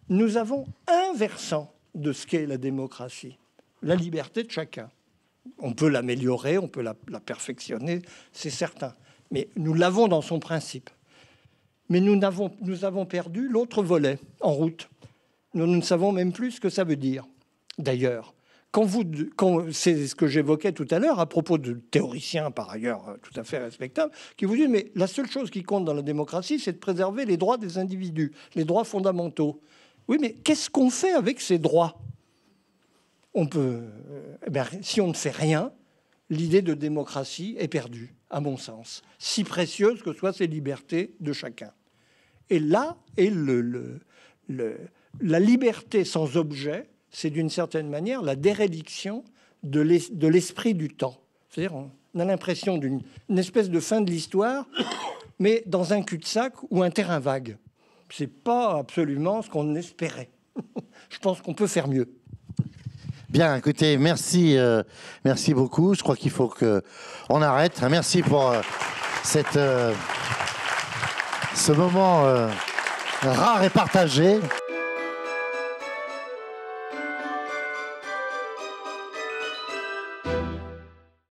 Nous avons un versant de ce qu'est la démocratie la liberté de chacun. On peut l'améliorer, on peut la, perfectionner, c'est certain. Mais nous l'avons dans son principe. Mais nous, avons, perdu l'autre volet en route. Nous, ne savons même plus ce que ça veut dire, d'ailleurs. Quand vous, c'est ce que j'évoquais tout à l'heure à propos de théoriciens, par ailleurs euh, tout à fait respectables, qui vous disent Mais la seule chose qui compte dans la démocratie, c'est de préserver les droits des individus, les droits fondamentaux. Oui, mais qu'est-ce qu'on fait avec ces droits on peut, euh, ben, si on ne fait rien, l'idée de démocratie est perdue, à mon sens, si précieuse que soient ces libertés de chacun. Et là est le, la liberté sans objet, c'est d'une certaine manière la dérédiction de l'esprit du temps. C'est-à-dire, on a l'impression d'une espèce de fin de l'histoire, mais dans un cul-de-sac ou un terrain vague. Ce n'est pas absolument ce qu'on espérait. Je pense qu'on peut faire mieux. Bien, écoutez, merci, euh, merci beaucoup. Je crois qu'il faut que on arrête. Hein, merci pour euh, cette, euh, ce moment rare et partagé.